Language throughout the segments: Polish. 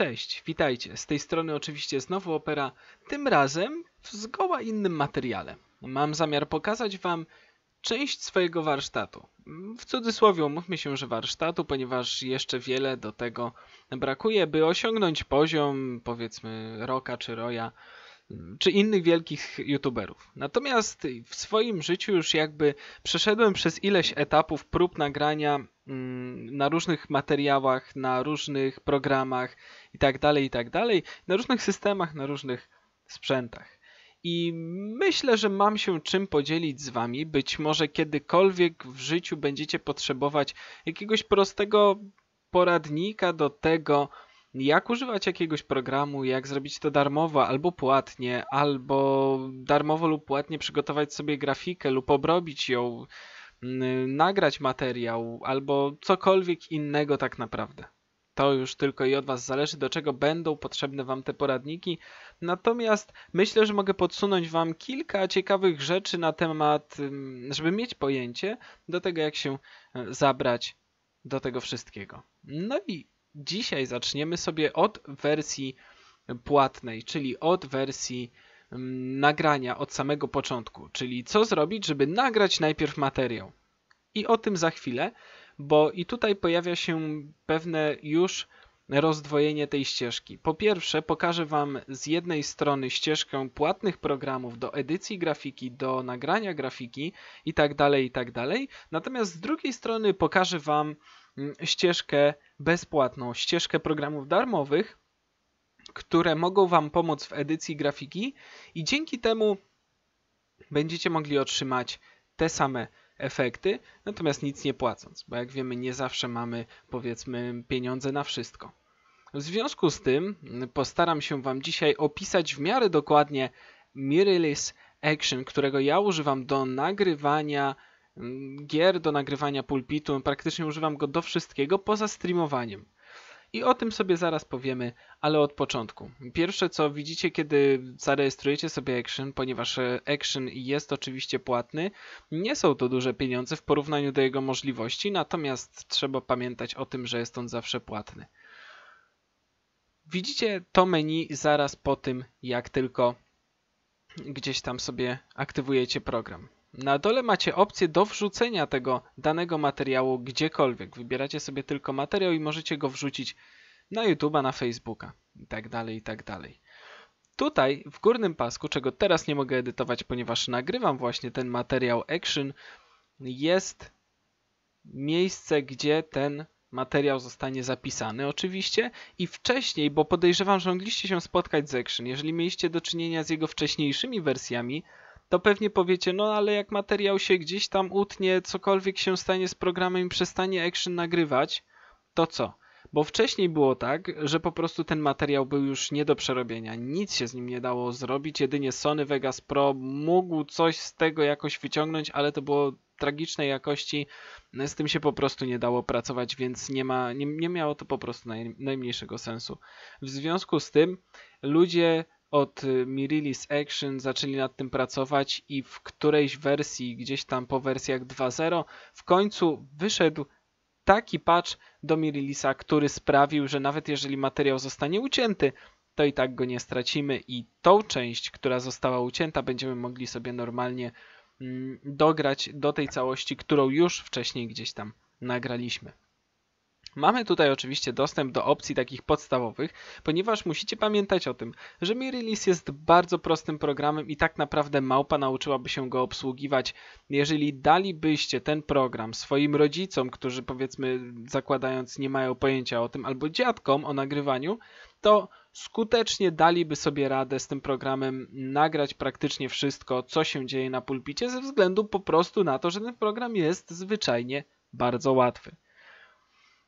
Cześć, witajcie. Z tej strony oczywiście znowu opera, tym razem w zgoła innym materiale. Mam zamiar pokazać Wam część swojego warsztatu. W cudzysłowie mówmy się, że warsztatu, ponieważ jeszcze wiele do tego brakuje, by osiągnąć poziom powiedzmy roka czy roja czy innych wielkich youtuberów. Natomiast w swoim życiu już jakby przeszedłem przez ileś etapów prób nagrania mm, na różnych materiałach, na różnych programach itd., tak itd., tak na różnych systemach, na różnych sprzętach. I myślę, że mam się czym podzielić z Wami. Być może kiedykolwiek w życiu będziecie potrzebować jakiegoś prostego poradnika do tego, jak używać jakiegoś programu, jak zrobić to darmowo albo płatnie, albo darmowo lub płatnie przygotować sobie grafikę lub obrobić ją, mm, nagrać materiał albo cokolwiek innego tak naprawdę. To już tylko i od Was zależy, do czego będą potrzebne Wam te poradniki. Natomiast myślę, że mogę podsunąć Wam kilka ciekawych rzeczy na temat, mm, żeby mieć pojęcie do tego, jak się e, zabrać do tego wszystkiego. No i dzisiaj zaczniemy sobie od wersji płatnej, czyli od wersji mm, nagrania od samego początku, czyli co zrobić, żeby nagrać najpierw materiał. I o tym za chwilę, bo i tutaj pojawia się pewne już rozdwojenie tej ścieżki. Po pierwsze, pokażę Wam z jednej strony ścieżkę płatnych programów do edycji grafiki, do nagrania grafiki i i tak dalej tak dalej, Natomiast z drugiej strony pokażę Wam Mm, ścieżkę bezpłatną, ścieżkę programów darmowych, które mogą Wam pomóc w edycji grafiki i dzięki temu będziecie mogli otrzymać te same efekty, natomiast nic nie płacąc, bo jak wiemy, nie zawsze mamy powiedzmy pieniądze na wszystko. W związku z tym mm, postaram się Wam dzisiaj opisać w miarę dokładnie Mirrorless Action, którego ja używam do nagrywania gier, do nagrywania pulpitu. Praktycznie używam go do wszystkiego poza streamowaniem. I o tym sobie zaraz powiemy, ale od początku. Pierwsze co widzicie, kiedy zarejestrujecie sobie Action, ponieważ e, Action jest oczywiście płatny, nie są to duże pieniądze w porównaniu do jego możliwości, natomiast trzeba pamiętać o tym, że jest on zawsze płatny. Widzicie to menu zaraz po tym, jak tylko gdzieś tam sobie aktywujecie program. Na dole macie opcję do wrzucenia tego danego materiału gdziekolwiek. Wybieracie sobie tylko materiał i możecie go wrzucić na YouTube'a, na Facebooka itd., tak itd. Tak Tutaj w górnym pasku, czego teraz nie mogę edytować, ponieważ nagrywam właśnie ten materiał action, jest miejsce, gdzie ten materiał zostanie zapisany oczywiście i wcześniej, bo podejrzewam, że mogliście się spotkać z action, jeżeli mieliście do czynienia z jego wcześniejszymi wersjami, to pewnie powiecie, no ale jak materiał się gdzieś tam utnie, cokolwiek się stanie z programem i przestanie action nagrywać, to co? Bo wcześniej było tak, że po prostu ten materiał był już nie do przerobienia, nic się z nim nie dało zrobić, jedynie Sony Vegas Pro mógł coś z tego jakoś wyciągnąć, ale to było tragicznej jakości, no z tym się po prostu nie dało pracować, więc nie, ma, nie, nie miało to po prostu naj, najmniejszego sensu. W związku z tym ludzie od y, Mirilis Action zaczęli nad tym pracować i w którejś wersji, gdzieś tam po wersjach 2.0, w końcu wyszedł taki patch do Mirilisa, który sprawił, że nawet jeżeli materiał zostanie ucięty, to i tak go nie stracimy i tą część, która została ucięta, będziemy mogli sobie normalnie mm, dograć do tej całości, którą już wcześniej gdzieś tam nagraliśmy. Mamy tutaj oczywiście dostęp do opcji takich podstawowych, ponieważ musicie pamiętać o tym, że MiRelease jest bardzo prostym programem i tak naprawdę małpa nauczyłaby się go obsługiwać. Jeżeli dalibyście ten program swoim rodzicom, którzy powiedzmy zakładając nie mają pojęcia o tym, albo dziadkom o nagrywaniu, to skutecznie daliby sobie radę z tym programem nagrać praktycznie wszystko, co się dzieje na pulpicie, ze względu po prostu na to, że ten program jest zwyczajnie bardzo łatwy.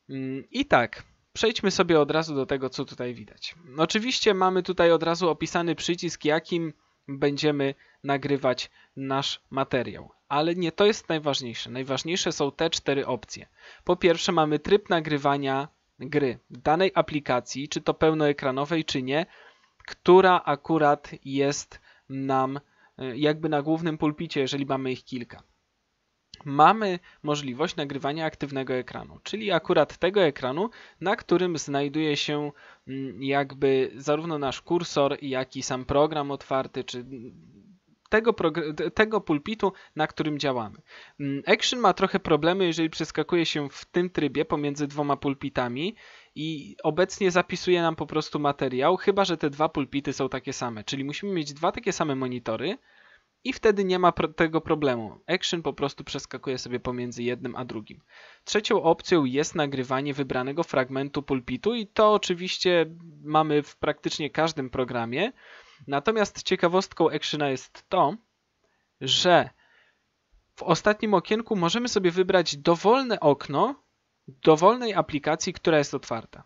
Mm, I tak, przejdźmy sobie od razu do tego, co tutaj widać. Oczywiście mamy tutaj od razu opisany przycisk, jakim będziemy nagrywać nasz materiał. Ale nie to jest najważniejsze. Najważniejsze są te cztery opcje. Po pierwsze mamy tryb nagrywania gry, danej aplikacji, czy to pełnoekranowej, czy nie, która akurat jest nam e, jakby na głównym pulpicie, jeżeli mamy ich kilka mamy możliwość nagrywania aktywnego ekranu, czyli akurat tego ekranu, na którym znajduje się mm, jakby zarówno nasz kursor, jak i sam program otwarty, czy tego, tego pulpitu, na którym działamy. Mm, Action ma trochę problemy, jeżeli przeskakuje się w tym trybie pomiędzy dwoma pulpitami i obecnie zapisuje nam po prostu materiał, chyba że te dwa pulpity są takie same, czyli musimy mieć dwa takie same monitory, i wtedy nie ma tego problemu. Action po prostu przeskakuje sobie pomiędzy jednym a drugim. Trzecią opcją jest nagrywanie wybranego fragmentu pulpitu i to oczywiście mamy w praktycznie każdym programie. Natomiast ciekawostką Actiona jest to, że w ostatnim okienku możemy sobie wybrać dowolne okno dowolnej aplikacji, która jest otwarta.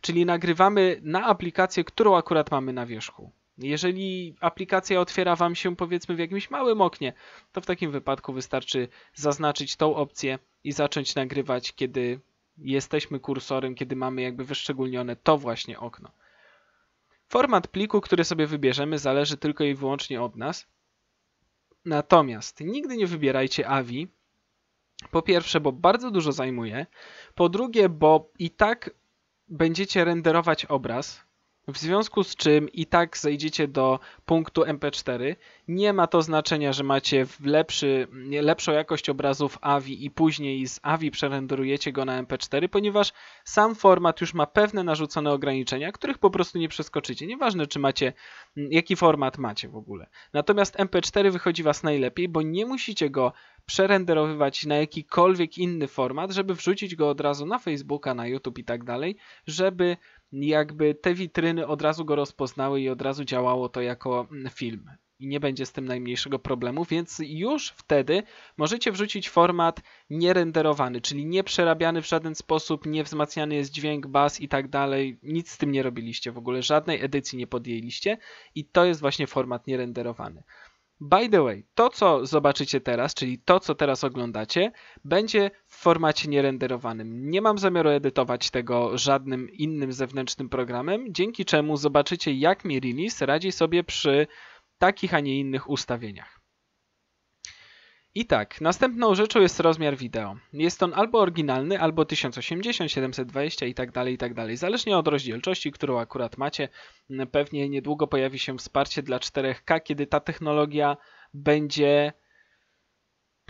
Czyli nagrywamy na aplikację, którą akurat mamy na wierzchu. Jeżeli aplikacja otwiera Wam się powiedzmy w jakimś małym oknie, to w takim wypadku wystarczy zaznaczyć tą opcję i zacząć nagrywać, kiedy jesteśmy kursorem, kiedy mamy jakby wyszczególnione to właśnie okno. Format pliku, który sobie wybierzemy, zależy tylko i wyłącznie od nas. Natomiast nigdy nie wybierajcie AVI. Po pierwsze, bo bardzo dużo zajmuje. Po drugie, bo i tak będziecie renderować obraz, w związku z czym i tak zejdziecie do punktu MP4. Nie ma to znaczenia, że macie lepszy, lepszą jakość obrazów AVI i później z AVI przerenderujecie go na MP4, ponieważ sam format już ma pewne narzucone ograniczenia, których po prostu nie przeskoczycie. Nieważne, czy macie, jaki format macie w ogóle. Natomiast MP4 wychodzi Was najlepiej, bo nie musicie go przerenderowywać na jakikolwiek inny format, żeby wrzucić go od razu na Facebooka, na YouTube i tak dalej, żeby jakby te witryny od razu go rozpoznały i od razu działało to jako mm, film. I nie będzie z tym najmniejszego problemu, więc już wtedy możecie wrzucić format nierenderowany, czyli nie przerabiany w żaden sposób, nie wzmacniany jest dźwięk, bas i tak dalej. Nic z tym nie robiliście w ogóle, żadnej edycji nie podjęliście i to jest właśnie format nierenderowany. By the way, to co zobaczycie teraz, czyli to co teraz oglądacie, będzie w formacie nierenderowanym. Nie mam zamiaru edytować tego żadnym innym zewnętrznym programem, dzięki czemu zobaczycie jak mi Release radzi sobie przy takich, a nie innych ustawieniach. I tak, następną rzeczą jest rozmiar wideo. Jest on albo oryginalny, albo 1080, 720 i tak dalej, i tak dalej. Zależnie od rozdzielczości, którą akurat macie, pewnie niedługo pojawi się wsparcie dla 4K, kiedy ta technologia będzie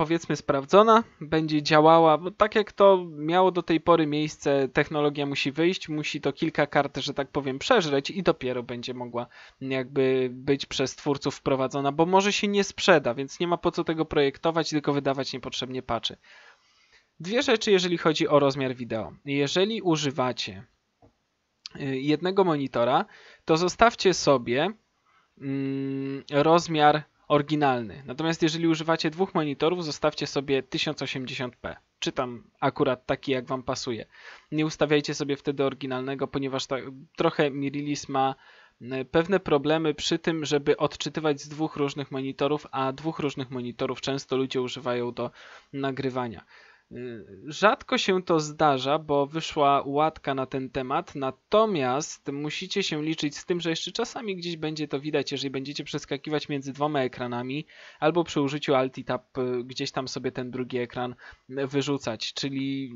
powiedzmy sprawdzona, będzie działała, bo tak jak to miało do tej pory miejsce, technologia musi wyjść, musi to kilka kart, że tak powiem, przeżreć i dopiero będzie mogła jakby być przez twórców wprowadzona, bo może się nie sprzeda, więc nie ma po co tego projektować, tylko wydawać niepotrzebnie paczy. Dwie rzeczy, jeżeli chodzi o rozmiar wideo. Jeżeli używacie y, jednego monitora, to zostawcie sobie mm, rozmiar oryginalny. Natomiast jeżeli używacie dwóch monitorów, zostawcie sobie 1080p. Czy tam akurat taki, jak Wam pasuje. Nie ustawiajcie sobie wtedy oryginalnego, ponieważ ta, trochę Mirilis ma e, pewne problemy przy tym, żeby odczytywać z dwóch różnych monitorów, a dwóch różnych monitorów często ludzie używają do nagrywania. Y, rzadko się to zdarza, bo wyszła łatka na ten temat, natomiast musicie się liczyć z tym, że jeszcze czasami gdzieś będzie to widać, jeżeli będziecie przeskakiwać między dwoma ekranami albo przy użyciu Alt i Tab y, gdzieś tam sobie ten drugi ekran wyrzucać, czyli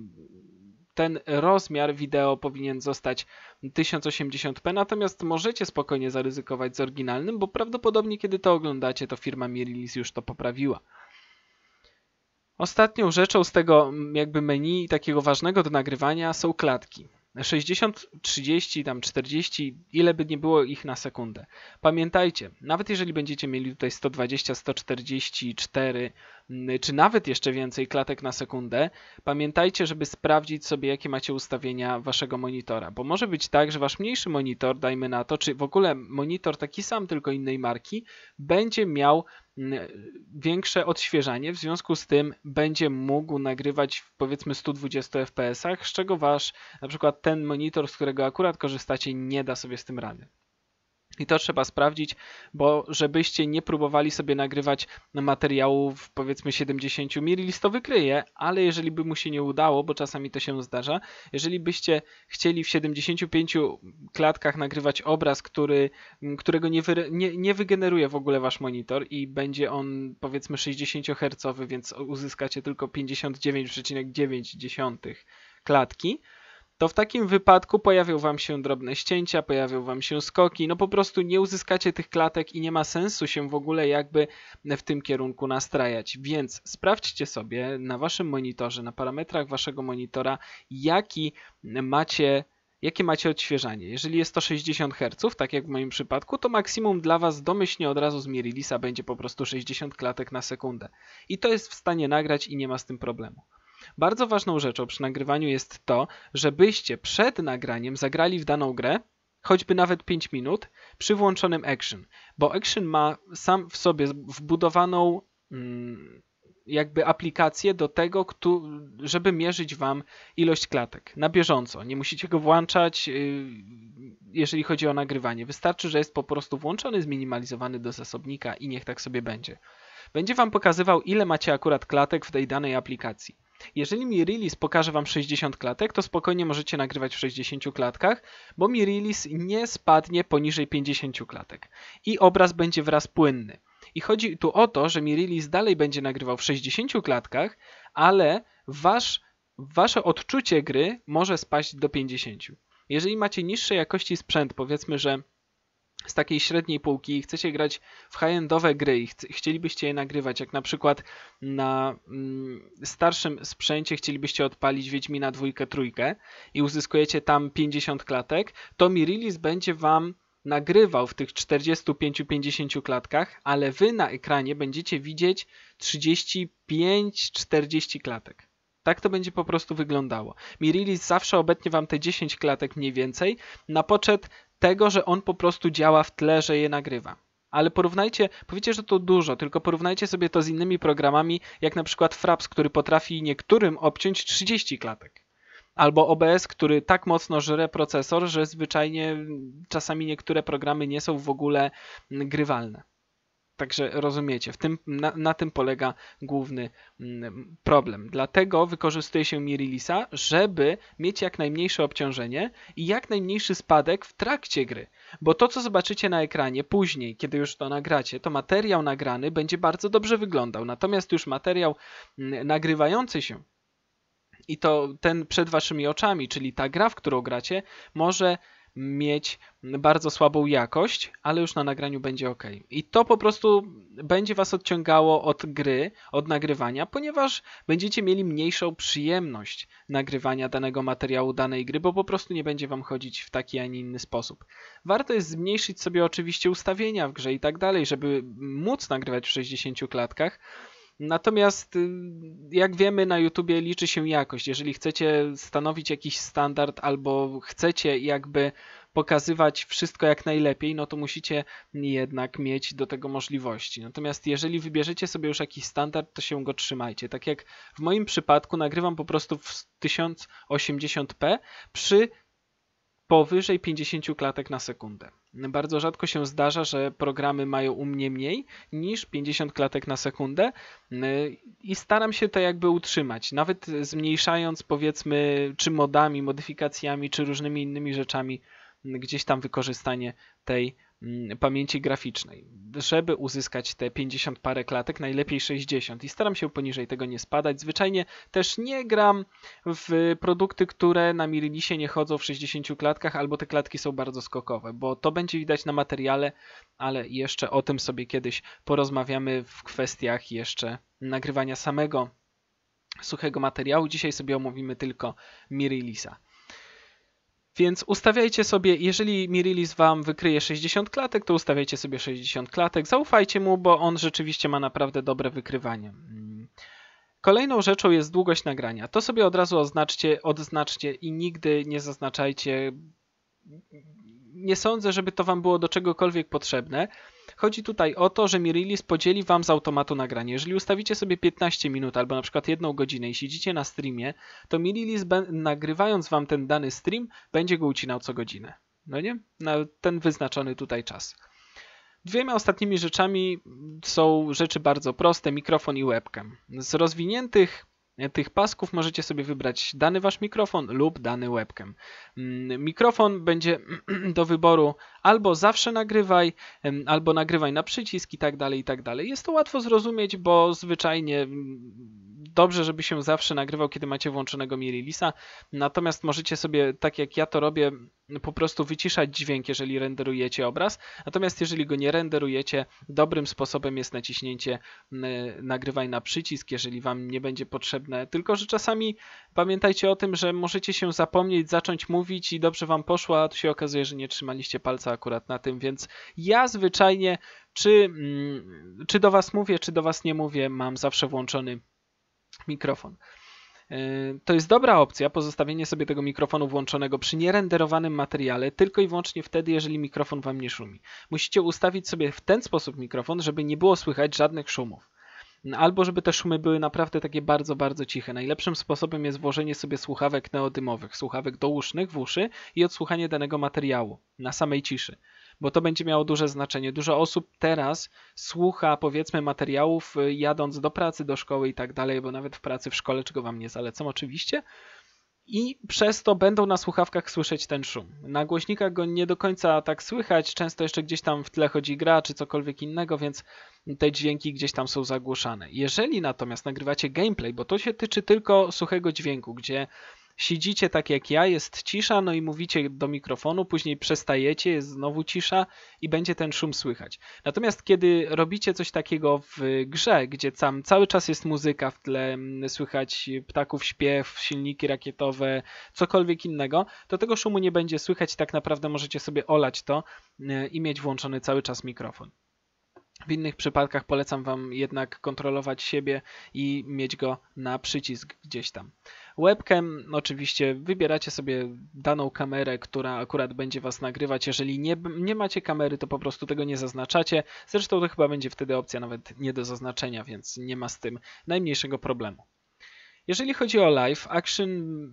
ten rozmiar wideo powinien zostać 1080p, natomiast możecie spokojnie zaryzykować z oryginalnym, bo prawdopodobnie kiedy to oglądacie, to firma Mirilis już to poprawiła. Ostatnią rzeczą z tego jakby menu takiego ważnego do nagrywania są klatki. 60, 30, tam 40, ile by nie było ich na sekundę. Pamiętajcie, nawet jeżeli będziecie mieli tutaj 120, 144, Mm, czy nawet jeszcze więcej klatek na sekundę, pamiętajcie, żeby sprawdzić sobie, jakie macie ustawienia waszego monitora, bo może być tak, że wasz mniejszy monitor, dajmy na to, czy w ogóle monitor taki sam, tylko innej marki, będzie miał mm, większe odświeżanie, w związku z tym będzie mógł nagrywać w powiedzmy 120 fps, z czego wasz na przykład ten monitor, z którego akurat korzystacie, nie da sobie z tym rady. I to trzeba sprawdzić, bo żebyście nie próbowali sobie nagrywać materiałów powiedzmy 70 ml, to wykryje, ale jeżeli by mu się nie udało, bo czasami to się zdarza, jeżeli byście chcieli w 75 klatkach nagrywać obraz, który, którego nie, wy, nie, nie wygeneruje w ogóle wasz monitor i będzie on powiedzmy 60 Hz, więc uzyskacie tylko 59,9 klatki, to w takim wypadku pojawią wam się drobne ścięcia, pojawią wam się skoki, no po prostu nie uzyskacie tych klatek i nie ma sensu się w ogóle jakby w tym kierunku nastrajać. Więc sprawdźcie sobie na waszym monitorze, na parametrach waszego monitora, jaki macie jakie macie odświeżanie. Jeżeli jest to 60 Hz, tak jak w moim przypadku, to maksimum dla Was domyślnie od razu z Mirilisa będzie po prostu 60 klatek na sekundę. I to jest w stanie nagrać i nie ma z tym problemu. Bardzo ważną rzeczą przy nagrywaniu jest to, żebyście przed nagraniem zagrali w daną grę, choćby nawet 5 minut, przy włączonym action, bo action ma sam w sobie wbudowaną mm, jakby aplikację do tego, żeby mierzyć Wam ilość klatek na bieżąco. Nie musicie go włączać, y, jeżeli chodzi o nagrywanie. Wystarczy, że jest po prostu włączony, zminimalizowany do zasobnika i niech tak sobie będzie. Będzie Wam pokazywał, ile macie akurat klatek w tej danej aplikacji. Jeżeli mi release pokaże Wam 60 klatek, to spokojnie możecie nagrywać w 60 klatkach, bo mi release nie spadnie poniżej 50 klatek i obraz będzie wraz płynny. I chodzi tu o to, że mi release dalej będzie nagrywał w 60 klatkach, ale wasz, wasze odczucie gry może spaść do 50. Jeżeli macie niższej jakości sprzęt, powiedzmy, że z takiej średniej półki i chcecie grać w high-endowe gry i ch chcielibyście je nagrywać, jak na przykład na mm, starszym sprzęcie chcielibyście odpalić Wiedźmina dwójkę, trójkę i uzyskujecie tam 50 klatek, to Mi będzie Wam nagrywał w tych 45-50 klatkach, ale Wy na ekranie będziecie widzieć 35-40 klatek. Tak to będzie po prostu wyglądało. Mi zawsze obetnie Wam te 10 klatek mniej więcej na poczet tego, że on po prostu działa w tle, że je nagrywa. Ale porównajcie, powiecie, że to dużo, tylko porównajcie sobie to z innymi programami, jak na przykład Fraps, który potrafi niektórym obciąć 30 klatek. Albo OBS, który tak mocno żre procesor, że zwyczajnie czasami niektóre programy nie są w ogóle grywalne. Także rozumiecie, w tym, na, na tym polega główny mm, problem. Dlatego wykorzystuje się Mirilisa, żeby mieć jak najmniejsze obciążenie i jak najmniejszy spadek w trakcie gry. Bo to, co zobaczycie na ekranie później, kiedy już to nagracie, to materiał nagrany będzie bardzo dobrze wyglądał. Natomiast już materiał mm, nagrywający się i to ten przed waszymi oczami, czyli ta gra, w którą gracie, może mieć bardzo słabą jakość, ale już na nagraniu będzie ok. I to po prostu będzie Was odciągało od gry, od nagrywania, ponieważ będziecie mieli mniejszą przyjemność nagrywania danego materiału, danej gry, bo po prostu nie będzie Wam chodzić w taki, a nie inny sposób. Warto jest zmniejszyć sobie oczywiście ustawienia w grze i tak dalej, żeby móc nagrywać w 60 klatkach, Natomiast y, jak wiemy na YouTubie liczy się jakość. Jeżeli chcecie stanowić jakiś standard albo chcecie jakby pokazywać wszystko jak najlepiej, no to musicie jednak mieć do tego możliwości. Natomiast jeżeli wybierzecie sobie już jakiś standard, to się go trzymajcie. Tak jak w moim przypadku nagrywam po prostu w 1080p przy powyżej 50 klatek na sekundę. Bardzo rzadko się zdarza, że programy mają u mnie mniej niż 50 klatek na sekundę y, i staram się to jakby utrzymać, nawet zmniejszając powiedzmy czy modami, modyfikacjami, czy różnymi innymi rzeczami gdzieś tam wykorzystanie tej Mm, pamięci graficznej, żeby uzyskać te 50 parę klatek, najlepiej 60 i staram się poniżej tego nie spadać. Zwyczajnie też nie gram w produkty, które na Mirilisie nie chodzą w 60 klatkach albo te klatki są bardzo skokowe, bo to będzie widać na materiale, ale jeszcze o tym sobie kiedyś porozmawiamy w kwestiach jeszcze nagrywania samego suchego materiału. Dzisiaj sobie omówimy tylko Mirilisa. Więc ustawiajcie sobie, jeżeli Mirilis wam wykryje 60 klatek, to ustawiajcie sobie 60 klatek. Zaufajcie mu, bo on rzeczywiście ma naprawdę dobre wykrywanie. Kolejną rzeczą jest długość nagrania. To sobie od razu oznaczcie, odznaczcie i nigdy nie zaznaczajcie. Nie sądzę, żeby to wam było do czegokolwiek potrzebne. Chodzi tutaj o to, że Mirilis podzieli wam z automatu nagranie. Jeżeli ustawicie sobie 15 minut albo na przykład jedną godzinę i siedzicie na streamie, to Mirilis nagrywając wam ten dany stream będzie go ucinał co godzinę. No nie? Na ten wyznaczony tutaj czas. Dwiema ostatnimi rzeczami są rzeczy bardzo proste, mikrofon i webcam. Z rozwiniętych tych pasków możecie sobie wybrać dany wasz mikrofon lub dany webcam. Mm, mikrofon będzie do wyboru albo zawsze nagrywaj, albo nagrywaj na przycisk i tak dalej, i tak dalej. Jest to łatwo zrozumieć, bo zwyczajnie mm, dobrze, żeby się zawsze nagrywał, kiedy macie włączonego Mirilisa, natomiast możecie sobie, tak jak ja to robię, po prostu wyciszać dźwięk, jeżeli renderujecie obraz, natomiast jeżeli go nie renderujecie, dobrym sposobem jest naciśnięcie nagrywaj na przycisk, jeżeli wam nie będzie potrzebne potrzebne. Tylko, że czasami pamiętajcie o tym, że możecie się zapomnieć, zacząć mówić i dobrze wam poszło, a tu się okazuje, że nie trzymaliście palca akurat na tym, więc ja zwyczajnie, czy, mm, czy do was mówię, czy do was nie mówię, mam zawsze włączony mikrofon. E, to jest dobra opcja, pozostawienie sobie tego mikrofonu włączonego przy nierenderowanym materiale tylko i wyłącznie wtedy, jeżeli mikrofon Wam nie szumi. Musicie ustawić sobie w ten sposób mikrofon, żeby nie było słychać żadnych szumów. No, albo żeby te szumy były naprawdę takie bardzo, bardzo ciche. Najlepszym sposobem jest włożenie sobie słuchawek neodymowych, słuchawek dołusznych, w uszy i odsłuchanie danego materiału na samej ciszy bo to będzie miało duże znaczenie. Dużo osób teraz słucha powiedzmy materiałów y, jadąc do pracy, do szkoły i tak dalej, bo nawet w pracy w szkole, czego wam nie zalecam oczywiście, i przez to będą na słuchawkach słyszeć ten szum. Na głośnikach go nie do końca tak słychać, często jeszcze gdzieś tam w tle chodzi gra czy cokolwiek innego, więc te dźwięki gdzieś tam są zagłuszane. Jeżeli natomiast nagrywacie gameplay, bo to się tyczy tylko suchego dźwięku, gdzie siedzicie tak jak ja, jest cisza, no i mówicie do mikrofonu, później przestajecie, jest znowu cisza i będzie ten szum słychać. Natomiast kiedy robicie coś takiego w grze, gdzie tam cały czas jest muzyka w tle, słychać ptaków śpiew, silniki rakietowe, cokolwiek innego, to tego szumu nie będzie słychać, tak naprawdę możecie sobie olać to i mieć włączony cały czas mikrofon. W innych przypadkach polecam Wam jednak kontrolować siebie i mieć go na przycisk gdzieś tam. Webcam oczywiście wybieracie sobie daną kamerę, która akurat będzie Was nagrywać. Jeżeli nie, nie macie kamery, to po prostu tego nie zaznaczacie. Zresztą to chyba będzie wtedy opcja nawet nie do zaznaczenia, więc nie ma z tym najmniejszego problemu. Jeżeli chodzi o live, Action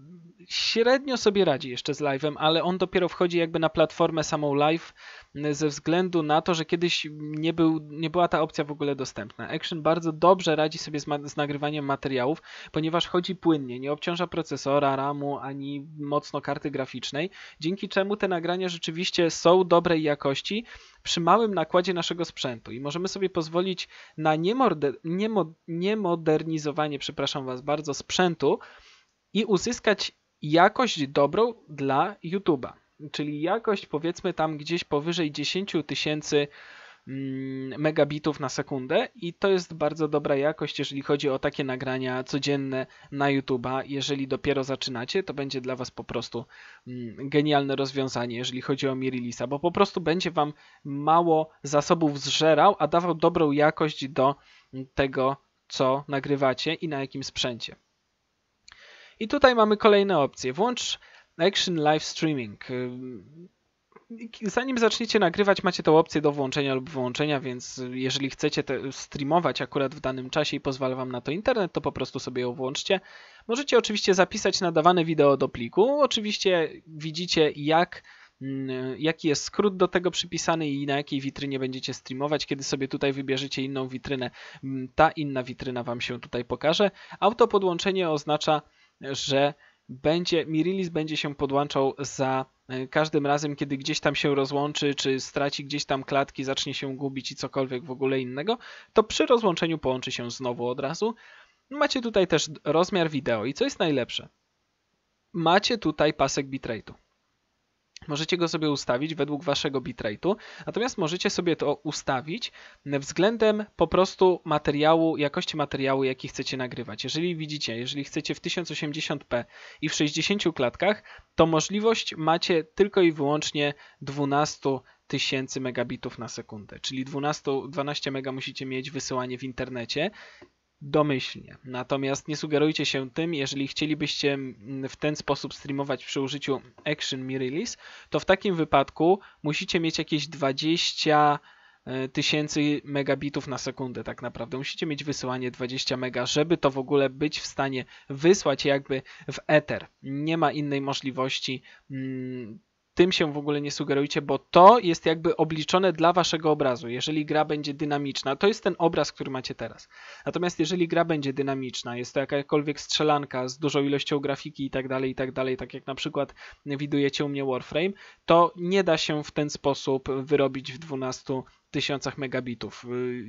średnio sobie radzi jeszcze z live'em, ale on dopiero wchodzi jakby na platformę samą live mm, ze względu na to, że kiedyś nie, był, nie była ta opcja w ogóle dostępna. Action bardzo dobrze radzi sobie z, ma- z nagrywaniem materiałów, ponieważ chodzi płynnie, nie obciąża procesora, RAMu ani mocno karty graficznej, dzięki czemu te nagrania rzeczywiście są dobrej jakości, przy małym nakładzie naszego sprzętu i możemy sobie pozwolić na niemo, niemodernizowanie, przepraszam Was bardzo, sprzętu i uzyskać jakość dobrą dla YouTube'a. Czyli jakość powiedzmy tam gdzieś powyżej 10 tysięcy Mm, megabitów na sekundę i to jest bardzo dobra jakość, jeżeli chodzi o takie nagrania codzienne na YouTube'a. Jeżeli dopiero zaczynacie, to będzie dla Was po prostu mm, genialne rozwiązanie, jeżeli chodzi o mi bo po prostu będzie Wam mało zasobów zżerał, a dawał dobrą jakość do tego, co nagrywacie i na jakim sprzęcie. I tutaj mamy kolejne opcje. Włącz Action Live Streaming zanim zaczniecie nagrywać, macie tą opcję do włączenia lub wyłączenia, więc jeżeli chcecie streamować akurat w danym czasie i pozwala wam na to internet, to po prostu sobie ją włączcie. Możecie oczywiście zapisać nadawane wideo do pliku. Oczywiście widzicie jak mm, jaki jest skrót do tego przypisany i na jakiej witrynie będziecie streamować. Kiedy sobie tutaj wybierzecie inną witrynę, mm, ta inna witryna Wam się tutaj pokaże. Autopodłączenie oznacza, że będzie, mi będzie się podłączał za E, każdym razem, kiedy gdzieś tam się rozłączy, czy straci gdzieś tam klatki, zacznie się gubić i cokolwiek w ogóle innego, to przy rozłączeniu połączy się znowu od razu. Macie tutaj też rozmiar wideo i co jest najlepsze? Macie tutaj pasek bitrate'u. Możecie go sobie ustawić według waszego bitrate'u, natomiast możecie sobie to ustawić względem po prostu materiału, jakości materiału, jaki chcecie nagrywać. Jeżeli widzicie, jeżeli chcecie w 1080p i w 60 klatkach, to możliwość macie tylko i wyłącznie 12 tysięcy megabitów na sekundę, czyli 12, 12 mega musicie mieć wysyłanie w internecie domyślnie. Natomiast nie sugerujcie się tym, jeżeli chcielibyście mm, w ten sposób streamować przy użyciu Action Mi Release, to w takim wypadku musicie mieć jakieś 20 e, tysięcy megabitów na sekundę tak naprawdę. Musicie mieć wysyłanie 20 mega, żeby to w ogóle być w stanie wysłać jakby w ether. Nie ma innej możliwości mm, tym się w ogóle nie sugerujcie, bo to jest jakby obliczone dla waszego obrazu. Jeżeli gra będzie dynamiczna, to jest ten obraz, który macie teraz. Natomiast jeżeli gra będzie dynamiczna, jest to jakakolwiek strzelanka z dużą ilością grafiki i tak dalej, i tak dalej, tak jak na przykład widujecie u mnie Warframe, to nie da się w ten sposób wyrobić w 12 tysiącach megabitów. Y,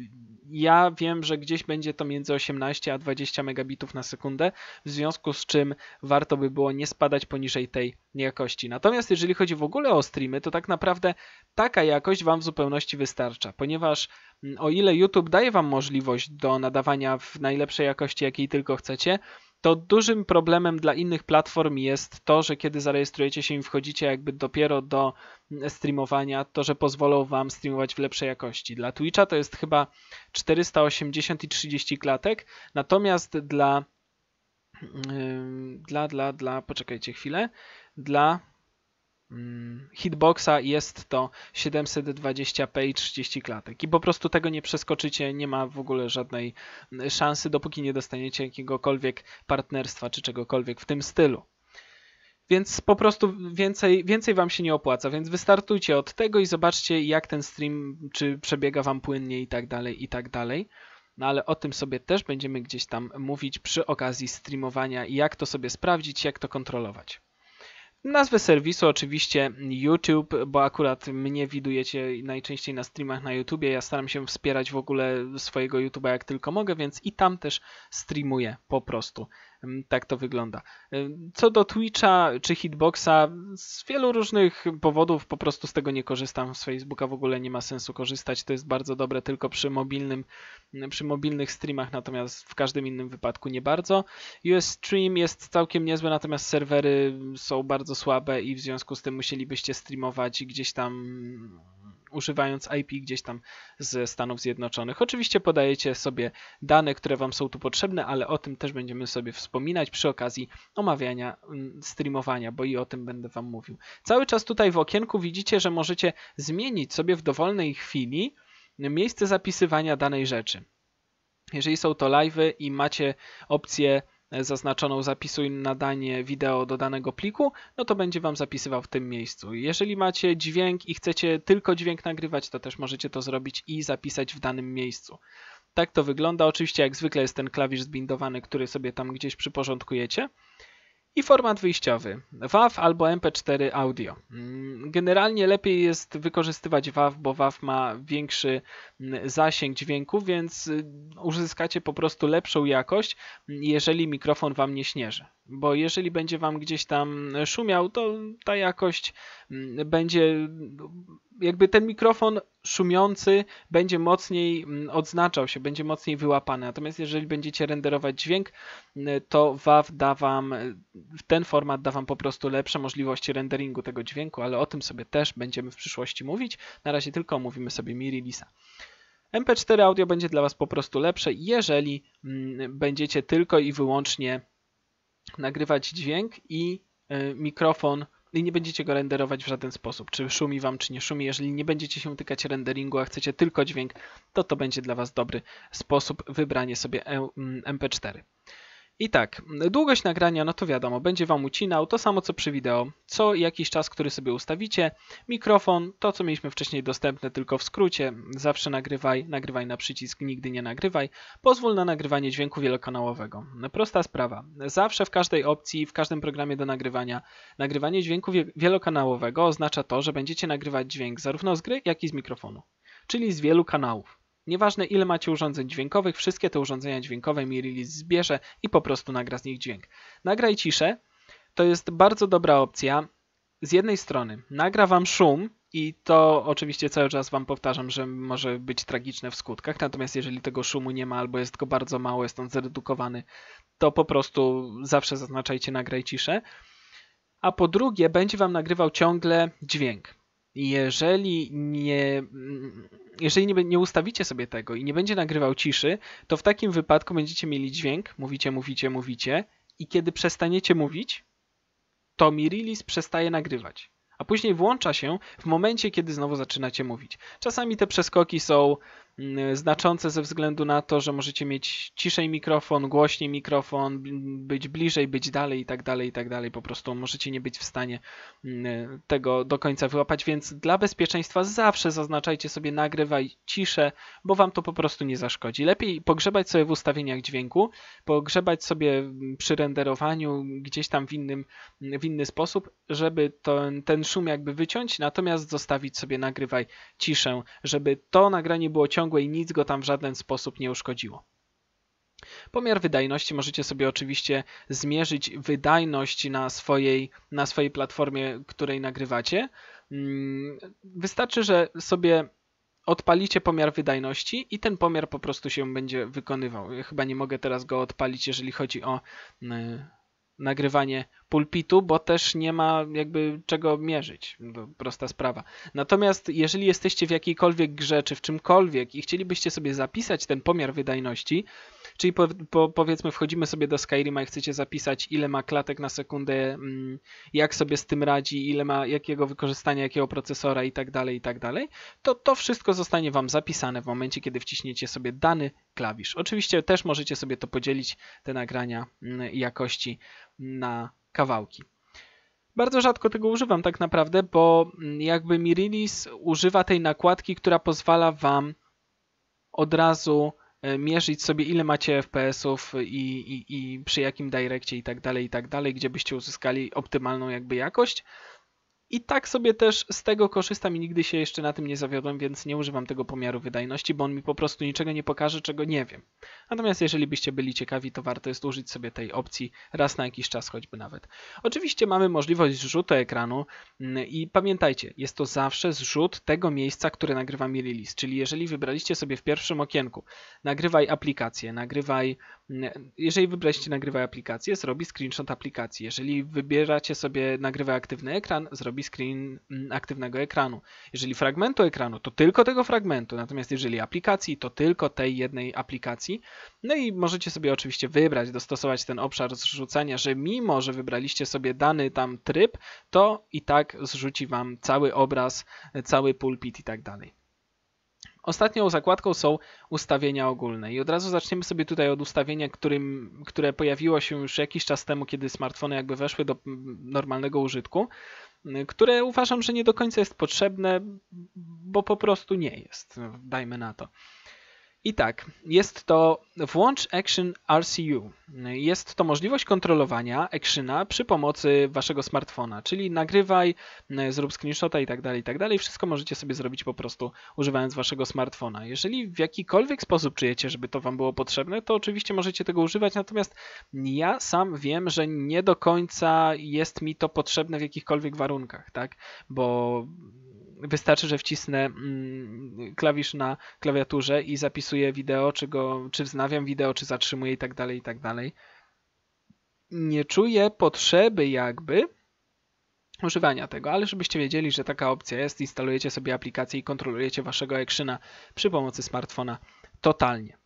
ja wiem, że gdzieś będzie to między 18 a 20 megabitów na sekundę, w związku z czym warto by było nie spadać poniżej tej jakości. Natomiast jeżeli chodzi w ogóle o streamy, to tak naprawdę taka jakość Wam w zupełności wystarcza, ponieważ mm, o ile YouTube daje Wam możliwość do nadawania w najlepszej jakości, jakiej tylko chcecie, to dużym problemem dla innych platform jest to, że kiedy zarejestrujecie się i wchodzicie jakby dopiero do streamowania, to że pozwolą wam streamować w lepszej jakości. Dla Twitcha to jest chyba 480 i 30 klatek, natomiast dla dla, dla, dla, poczekajcie chwilę, dla Mm, hitboxa jest to 720p i 30 klatek. I po prostu tego nie przeskoczycie, nie ma w ogóle żadnej mm, szansy, dopóki nie dostaniecie jakiegokolwiek partnerstwa czy czegokolwiek w tym stylu. Więc po prostu więcej, więcej wam się nie opłaca, więc wystartujcie od tego i zobaczcie jak ten stream, czy przebiega wam płynnie i tak dalej, i tak dalej. No ale o tym sobie też będziemy gdzieś tam mówić przy okazji streamowania i jak to sobie sprawdzić, jak to kontrolować. Nazwę serwisu oczywiście YouTube, bo akurat mnie widujecie najczęściej na streamach na YouTubie. Ja staram się wspierać w ogóle swojego YouTube'a jak tylko mogę, więc i tam też streamuję po prostu tak to wygląda. Co do Twitcha czy Hitboxa, z wielu różnych powodów po prostu z tego nie korzystam. Z Facebooka w ogóle nie ma sensu korzystać. To jest bardzo dobre tylko przy mobilnym, przy mobilnych streamach, natomiast w każdym innym wypadku nie bardzo. US Stream jest całkiem niezły, natomiast serwery są bardzo słabe i w związku z tym musielibyście streamować gdzieś tam używając IP gdzieś tam ze Stanów Zjednoczonych. Oczywiście podajecie sobie dane, które Wam są tu potrzebne, ale o tym też będziemy sobie wspominać przy okazji omawiania mm, streamowania, bo i o tym będę Wam mówił. Cały czas tutaj w okienku widzicie, że możecie zmienić sobie w dowolnej chwili miejsce zapisywania danej rzeczy. Jeżeli są to live i macie opcję zaznaczoną zapisuj nadanie wideo do danego pliku, no to będzie Wam zapisywał w tym miejscu. Jeżeli macie dźwięk i chcecie tylko dźwięk nagrywać, to też możecie to zrobić i zapisać w danym miejscu. Tak to wygląda. Oczywiście jak zwykle jest ten klawisz zbindowany, który sobie tam gdzieś przyporządkujecie i format wyjściowy WAV albo MP4 Audio. Mm, generalnie lepiej jest wykorzystywać WAV, bo WAV ma większy mm, zasięg dźwięku, więc y, uzyskacie po prostu lepszą jakość, mm, jeżeli mikrofon Wam nie śnieży. Bo jeżeli będzie Wam gdzieś tam szumiał, to ta jakość będzie, jakby ten mikrofon szumiący będzie mocniej mm, odznaczał się, będzie mocniej wyłapany. Natomiast jeżeli będziecie renderować dźwięk, mm, to WAV da Wam, ten format da Wam po prostu lepsze możliwości renderingu tego dźwięku, ale o tym sobie też będziemy w przyszłości mówić. Na razie tylko mówimy sobie Miri Lisa. MP4 audio będzie dla Was po prostu lepsze, jeżeli mm, będziecie tylko i wyłącznie nagrywać dźwięk i y, mikrofon i nie będziecie go renderować w żaden sposób, czy szumi wam, czy nie szumi. Jeżeli nie będziecie się utykać renderingu, a chcecie tylko dźwięk, to to będzie dla was dobry sposób wybranie sobie e, MP4. Mm, i tak, długość nagrania, no to wiadomo, będzie Wam ucinał, to samo co przy wideo, co jakiś czas, który sobie ustawicie, mikrofon, to co mieliśmy wcześniej dostępne tylko w skrócie, zawsze nagrywaj, nagrywaj na przycisk, nigdy nie nagrywaj, pozwól na nagrywanie dźwięku wielokanałowego. Prosta sprawa, zawsze w każdej opcji, w każdym programie do nagrywania, nagrywanie dźwięku wielokanałowego oznacza to, że będziecie nagrywać dźwięk zarówno z gry, jak i z mikrofonu, czyli z wielu kanałów. Nieważne ile macie urządzeń dźwiękowych, wszystkie te urządzenia dźwiękowe mi release zbierze i po prostu nagra z nich dźwięk. Nagraj ciszę to jest bardzo dobra opcja. Z jednej strony nagra wam szum i to oczywiście cały czas wam powtarzam, że może być tragiczne w skutkach, natomiast jeżeli tego szumu nie ma albo jest go bardzo mało, jest on zredukowany, to po prostu zawsze zaznaczajcie nagraj ciszę. A po drugie będzie wam nagrywał ciągle dźwięk jeżeli nie, jeżeli nie, nie ustawicie sobie tego i nie będzie nagrywał ciszy, to w takim wypadku będziecie mieli dźwięk, mówicie, mówicie, mówicie i kiedy przestaniecie mówić, to mi release przestaje nagrywać. A później włącza się w momencie, kiedy znowu zaczynacie mówić. Czasami te przeskoki są Mm, znaczące ze względu na to, że możecie mieć ciszej mikrofon, głośniej mikrofon, być bliżej, być dalej i tak dalej, i tak dalej. Po prostu możecie nie być w stanie mm, tego do końca wyłapać, więc dla bezpieczeństwa zawsze zaznaczajcie sobie nagrywaj ciszę, bo wam to po prostu nie zaszkodzi. Lepiej pogrzebać sobie w ustawieniach dźwięku, pogrzebać sobie mm, przy renderowaniu gdzieś tam w, innym, w inny sposób, żeby ten, ten szum jakby wyciąć, natomiast zostawić sobie nagrywaj ciszę, żeby to nagranie było ciągłe i nic go tam w żaden sposób nie uszkodziło. Pomiar wydajności możecie sobie oczywiście zmierzyć wydajność na swojej, na swojej platformie, której nagrywacie. Mm, wystarczy, że sobie odpalicie pomiar wydajności i ten pomiar po prostu się będzie wykonywał. Ja chyba nie mogę teraz go odpalić, jeżeli chodzi o mm, nagrywanie pulpitu, bo też nie ma jakby czego mierzyć. To no, prosta sprawa. Natomiast jeżeli jesteście w jakiejkolwiek grze, czy w czymkolwiek i chcielibyście sobie zapisać ten pomiar wydajności, czyli po, po, powiedzmy wchodzimy sobie do Skyrima i chcecie zapisać ile ma klatek na sekundę, mm, jak sobie z tym radzi, ile ma jakiego wykorzystania, jakiego procesora i tak dalej, i tak dalej, to to wszystko zostanie Wam zapisane w momencie, kiedy wciśniecie sobie dany klawisz. Oczywiście też możecie sobie to podzielić, te nagrania mm, jakości na kawałki. Bardzo rzadko tego używam tak naprawdę, bo mm, jakby Mirilis używa tej nakładki, która pozwala Wam od razu e, mierzyć sobie ile macie FPS-ów i, i, i przy jakim direkcie i tak dalej, i tak dalej, gdzie byście uzyskali optymalną jakby jakość. I tak sobie też z tego korzystam i nigdy się jeszcze na tym nie zawiodłem, więc nie używam tego pomiaru wydajności, bo on mi po prostu niczego nie pokaże, czego nie wiem. Natomiast jeżeli byście byli ciekawi, to warto jest użyć sobie tej opcji raz na jakiś czas choćby nawet. Oczywiście mamy możliwość zrzutu ekranu mm, i pamiętajcie, jest to zawsze zrzut tego miejsca, które nagrywamy release, czyli jeżeli wybraliście sobie w pierwszym okienku nagrywaj aplikację, nagrywaj jeżeli wybraliście nagrywaj aplikację, zrobi screenshot aplikacji. Jeżeli wybieracie sobie nagrywaj aktywny ekran, zrobi screen mm, aktywnego ekranu. Jeżeli fragmentu ekranu, to tylko tego fragmentu, natomiast jeżeli aplikacji, to tylko tej jednej aplikacji. No i możecie sobie oczywiście wybrać, dostosować ten obszar zrzucania, że mimo, że wybraliście sobie dany tam tryb, to i tak zrzuci Wam cały obraz, cały pulpit i tak dalej. Ostatnią zakładką są ustawienia ogólne i od razu zaczniemy sobie tutaj od ustawienia, którym, które pojawiło się już jakiś czas temu, kiedy smartfony jakby weszły do mm, normalnego użytku, mm, które uważam, że nie do końca jest potrzebne, bo po prostu nie jest, dajmy na to. I tak, jest to włącz Action RCU. Jest to możliwość kontrolowania Actiona przy pomocy waszego smartfona, czyli nagrywaj, zrób screenshota i tak dalej, i tak dalej. Wszystko możecie sobie zrobić po prostu używając waszego smartfona. Jeżeli w jakikolwiek sposób czujecie, żeby to wam było potrzebne, to oczywiście możecie tego używać, natomiast ja sam wiem, że nie do końca jest mi to potrzebne w jakichkolwiek warunkach, tak? Bo wystarczy, że wcisnę mm, klawisz na klawiaturze i zapisuję wideo, czy go, czy wznawiam wideo, czy zatrzymuję i tak dalej, i tak dalej. Nie czuję potrzeby jakby używania tego, ale żebyście wiedzieli, że taka opcja jest, instalujecie sobie aplikację i kontrolujecie waszego actiona przy pomocy smartfona totalnie.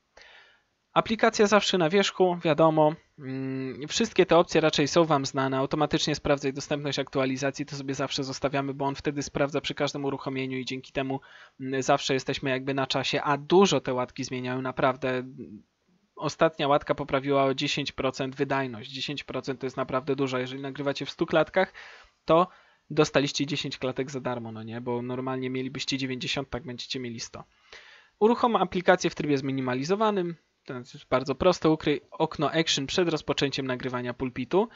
Aplikacja zawsze na wierzchu, wiadomo. Mm, wszystkie te opcje raczej są Wam znane. Automatycznie sprawdzaj dostępność aktualizacji, to sobie zawsze zostawiamy, bo on wtedy sprawdza przy każdym uruchomieniu i dzięki temu mm, zawsze jesteśmy jakby na czasie, a dużo te łatki zmieniają naprawdę. Ostatnia łatka poprawiła o 10% wydajność. 10% to jest naprawdę dużo. Jeżeli nagrywacie w 100 klatkach, to dostaliście 10 klatek za darmo, no nie? Bo normalnie mielibyście 90, tak będziecie mieli 100. Uruchom aplikację w trybie zminimalizowanym, to jest bardzo proste, ukryj okno action przed rozpoczęciem nagrywania pulpitu,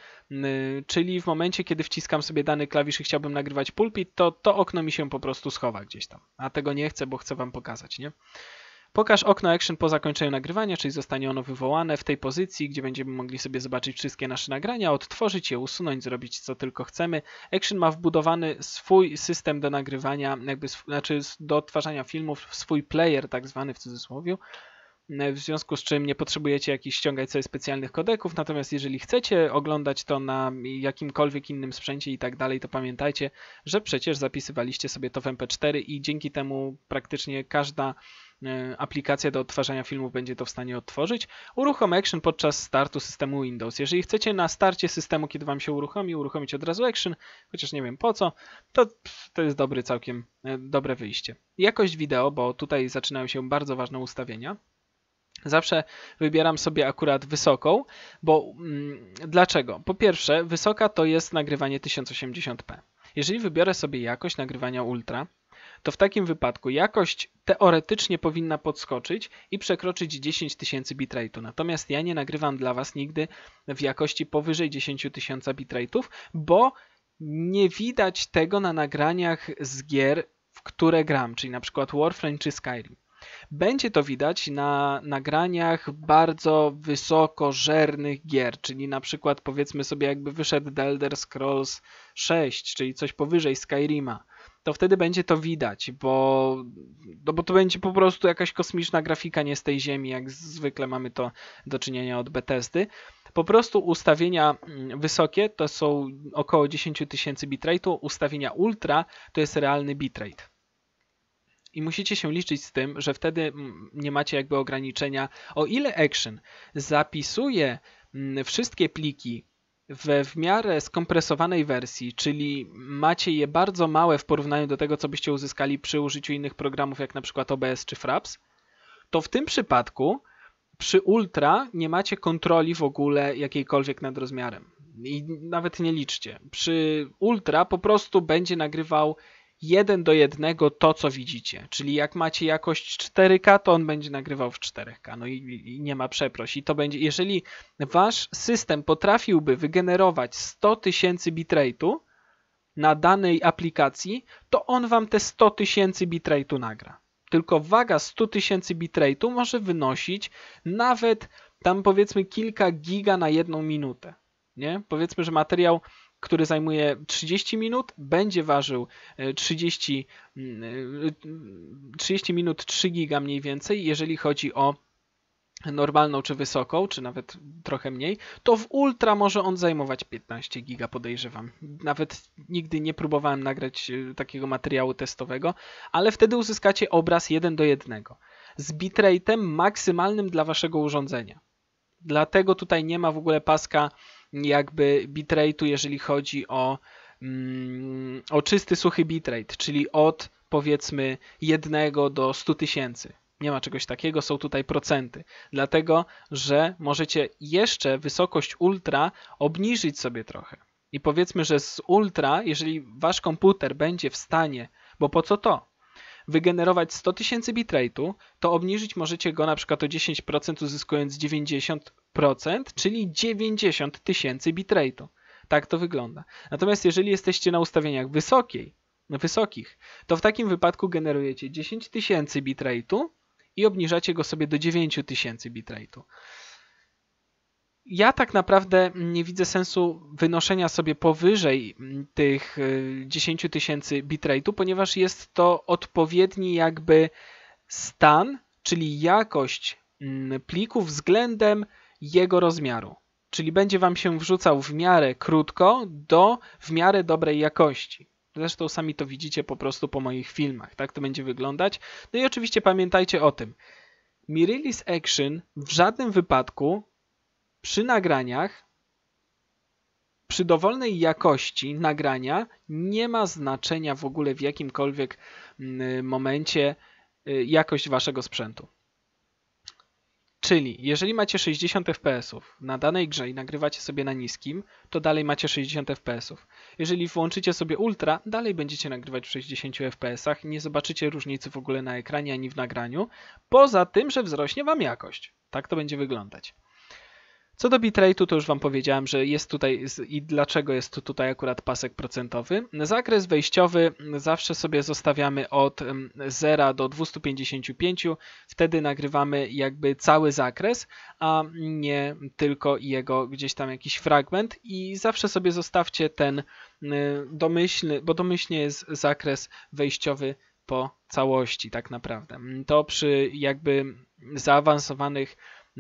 czyli w momencie, kiedy wciskam sobie dany klawisz i chciałbym nagrywać pulpit, to to okno mi się po prostu schowa gdzieś tam, a tego nie chcę, bo chcę Wam pokazać, nie? Pokaż okno action po zakończeniu nagrywania, czyli zostanie ono wywołane w tej pozycji, gdzie będziemy mogli sobie zobaczyć wszystkie nasze nagrania, odtworzyć je, usunąć, zrobić co tylko chcemy. Action ma wbudowany swój system do nagrywania, jakby, znaczy do odtwarzania filmów, swój player tak zwany w cudzysłowie, E, w związku z czym nie potrzebujecie jakichś ściągać sobie specjalnych kodeków, natomiast jeżeli chcecie oglądać to na jakimkolwiek innym sprzęcie i tak dalej, to pamiętajcie, że przecież zapisywaliście sobie to w MP4 i dzięki temu praktycznie każda e, aplikacja do odtwarzania filmów będzie to w stanie odtworzyć. Uruchom Action podczas startu systemu Windows. Jeżeli chcecie na starcie systemu, kiedy Wam się uruchomi, uruchomić od razu Action, chociaż nie wiem po co, to, to jest dobry całkiem e, dobre wyjście. Jakość wideo, bo tutaj zaczynają się bardzo ważne ustawienia. Zawsze wybieram sobie akurat wysoką, bo mm, dlaczego? Po pierwsze, wysoka to jest nagrywanie 1080p. Jeżeli wybiorę sobie jakość nagrywania ultra, to w takim wypadku jakość teoretycznie powinna podskoczyć i przekroczyć 10 tysięcy bitrate'u. Natomiast ja nie nagrywam dla Was nigdy w jakości powyżej 10 tysięcy bitrate'ów, bo nie widać tego na nagraniach z gier, w które gram, czyli na przykład Warframe czy Skyrim. Będzie to widać na nagraniach bardzo wysokożernych gier, czyli na przykład powiedzmy sobie jakby wyszedł The Elder Scrolls 6, czyli coś powyżej Skyrima to wtedy będzie to widać, bo, no bo to będzie po prostu jakaś kosmiczna grafika nie z tej Ziemi, jak zwykle mamy to do czynienia od Bethesdy. Po prostu ustawienia mm, wysokie to są około 10 tysięcy bitrate'u, ustawienia ultra to jest realny bitrate. I musicie się liczyć z tym, że wtedy mm, nie macie jakby ograniczenia, o ile Action zapisuje mm, wszystkie pliki we w miarę skompresowanej wersji, czyli macie je bardzo małe w porównaniu do tego, co byście uzyskali przy użyciu innych programów, jak na przykład OBS czy Fraps, to w tym przypadku przy Ultra nie macie kontroli w ogóle jakiejkolwiek nad rozmiarem. I nawet nie liczcie. Przy Ultra po prostu będzie nagrywał jeden do jednego to, co widzicie. Czyli jak macie jakość 4K, to on będzie nagrywał w 4K. No i, i nie ma przeproś. I to będzie, jeżeli wasz system potrafiłby wygenerować 100 tysięcy bitrate'u na danej aplikacji, to on wam te 100 tysięcy bitrate'u nagra. Tylko waga 100 tysięcy bitrate'u może wynosić nawet tam powiedzmy kilka giga na jedną minutę. Nie? Powiedzmy, że materiał który zajmuje 30 minut, będzie ważył 30, e, 30 mm, e, minut 3 giga mniej więcej, jeżeli chodzi o normalną czy wysoką, czy nawet trochę mniej, to w Ultra może on zajmować 15 giga, podejrzewam. Nawet nigdy nie próbowałem nagrać e, takiego materiału testowego, ale wtedy uzyskacie obraz 1 do 1 z bitrate'em maksymalnym dla waszego urządzenia. Dlatego tutaj nie ma w ogóle paska jakby bitrate'u, jeżeli chodzi o, mm, o czysty, suchy bitrate, czyli od powiedzmy 1 do 100 tysięcy. Nie ma czegoś takiego, są tutaj procenty. Dlatego, że możecie jeszcze wysokość ultra obniżyć sobie trochę. I powiedzmy, że z ultra, jeżeli wasz komputer będzie w stanie, bo po co to? wygenerować 100 tysięcy bitrate'u, to obniżyć możecie go na przykład o 10% uzyskując 90%, czyli 90 tysięcy bitrate'u. Tak to wygląda. Natomiast jeżeli jesteście na ustawieniach wysokiej, wysokich, to w takim wypadku generujecie 10 tysięcy bitrate'u i obniżacie go sobie do 9 tysięcy bitrate'u ja tak naprawdę nie widzę sensu wynoszenia sobie powyżej mm, tych 10 y, tysięcy bitrate'u, ponieważ jest to odpowiedni jakby stan, czyli jakość mm, pliku względem jego rozmiaru. Czyli będzie Wam się wrzucał w miarę krótko do w miarę dobrej jakości. Zresztą sami to widzicie po prostu po moich filmach. Tak to będzie wyglądać. No i oczywiście pamiętajcie o tym. Mirilis Action w żadnym wypadku przy nagraniach, przy dowolnej jakości nagrania nie ma znaczenia w ogóle w jakimkolwiek mm, momencie y, jakość waszego sprzętu. Czyli jeżeli macie 60 fps na danej grze i nagrywacie sobie na niskim, to dalej macie 60 fps. Jeżeli włączycie sobie ultra, dalej będziecie nagrywać w 60 fps nie zobaczycie różnicy w ogóle na ekranie ani w nagraniu, poza tym, że wzrośnie wam jakość. Tak to będzie wyglądać. Co do bitrate'u, to już Wam powiedziałem, że jest tutaj i dlaczego jest tu tutaj akurat pasek procentowy. Zakres wejściowy zawsze sobie zostawiamy od 0 do 255, wtedy nagrywamy jakby cały zakres, a nie tylko jego gdzieś tam jakiś fragment i zawsze sobie zostawcie ten y, domyślny, bo domyślnie jest zakres wejściowy po całości tak naprawdę. To przy jakby zaawansowanych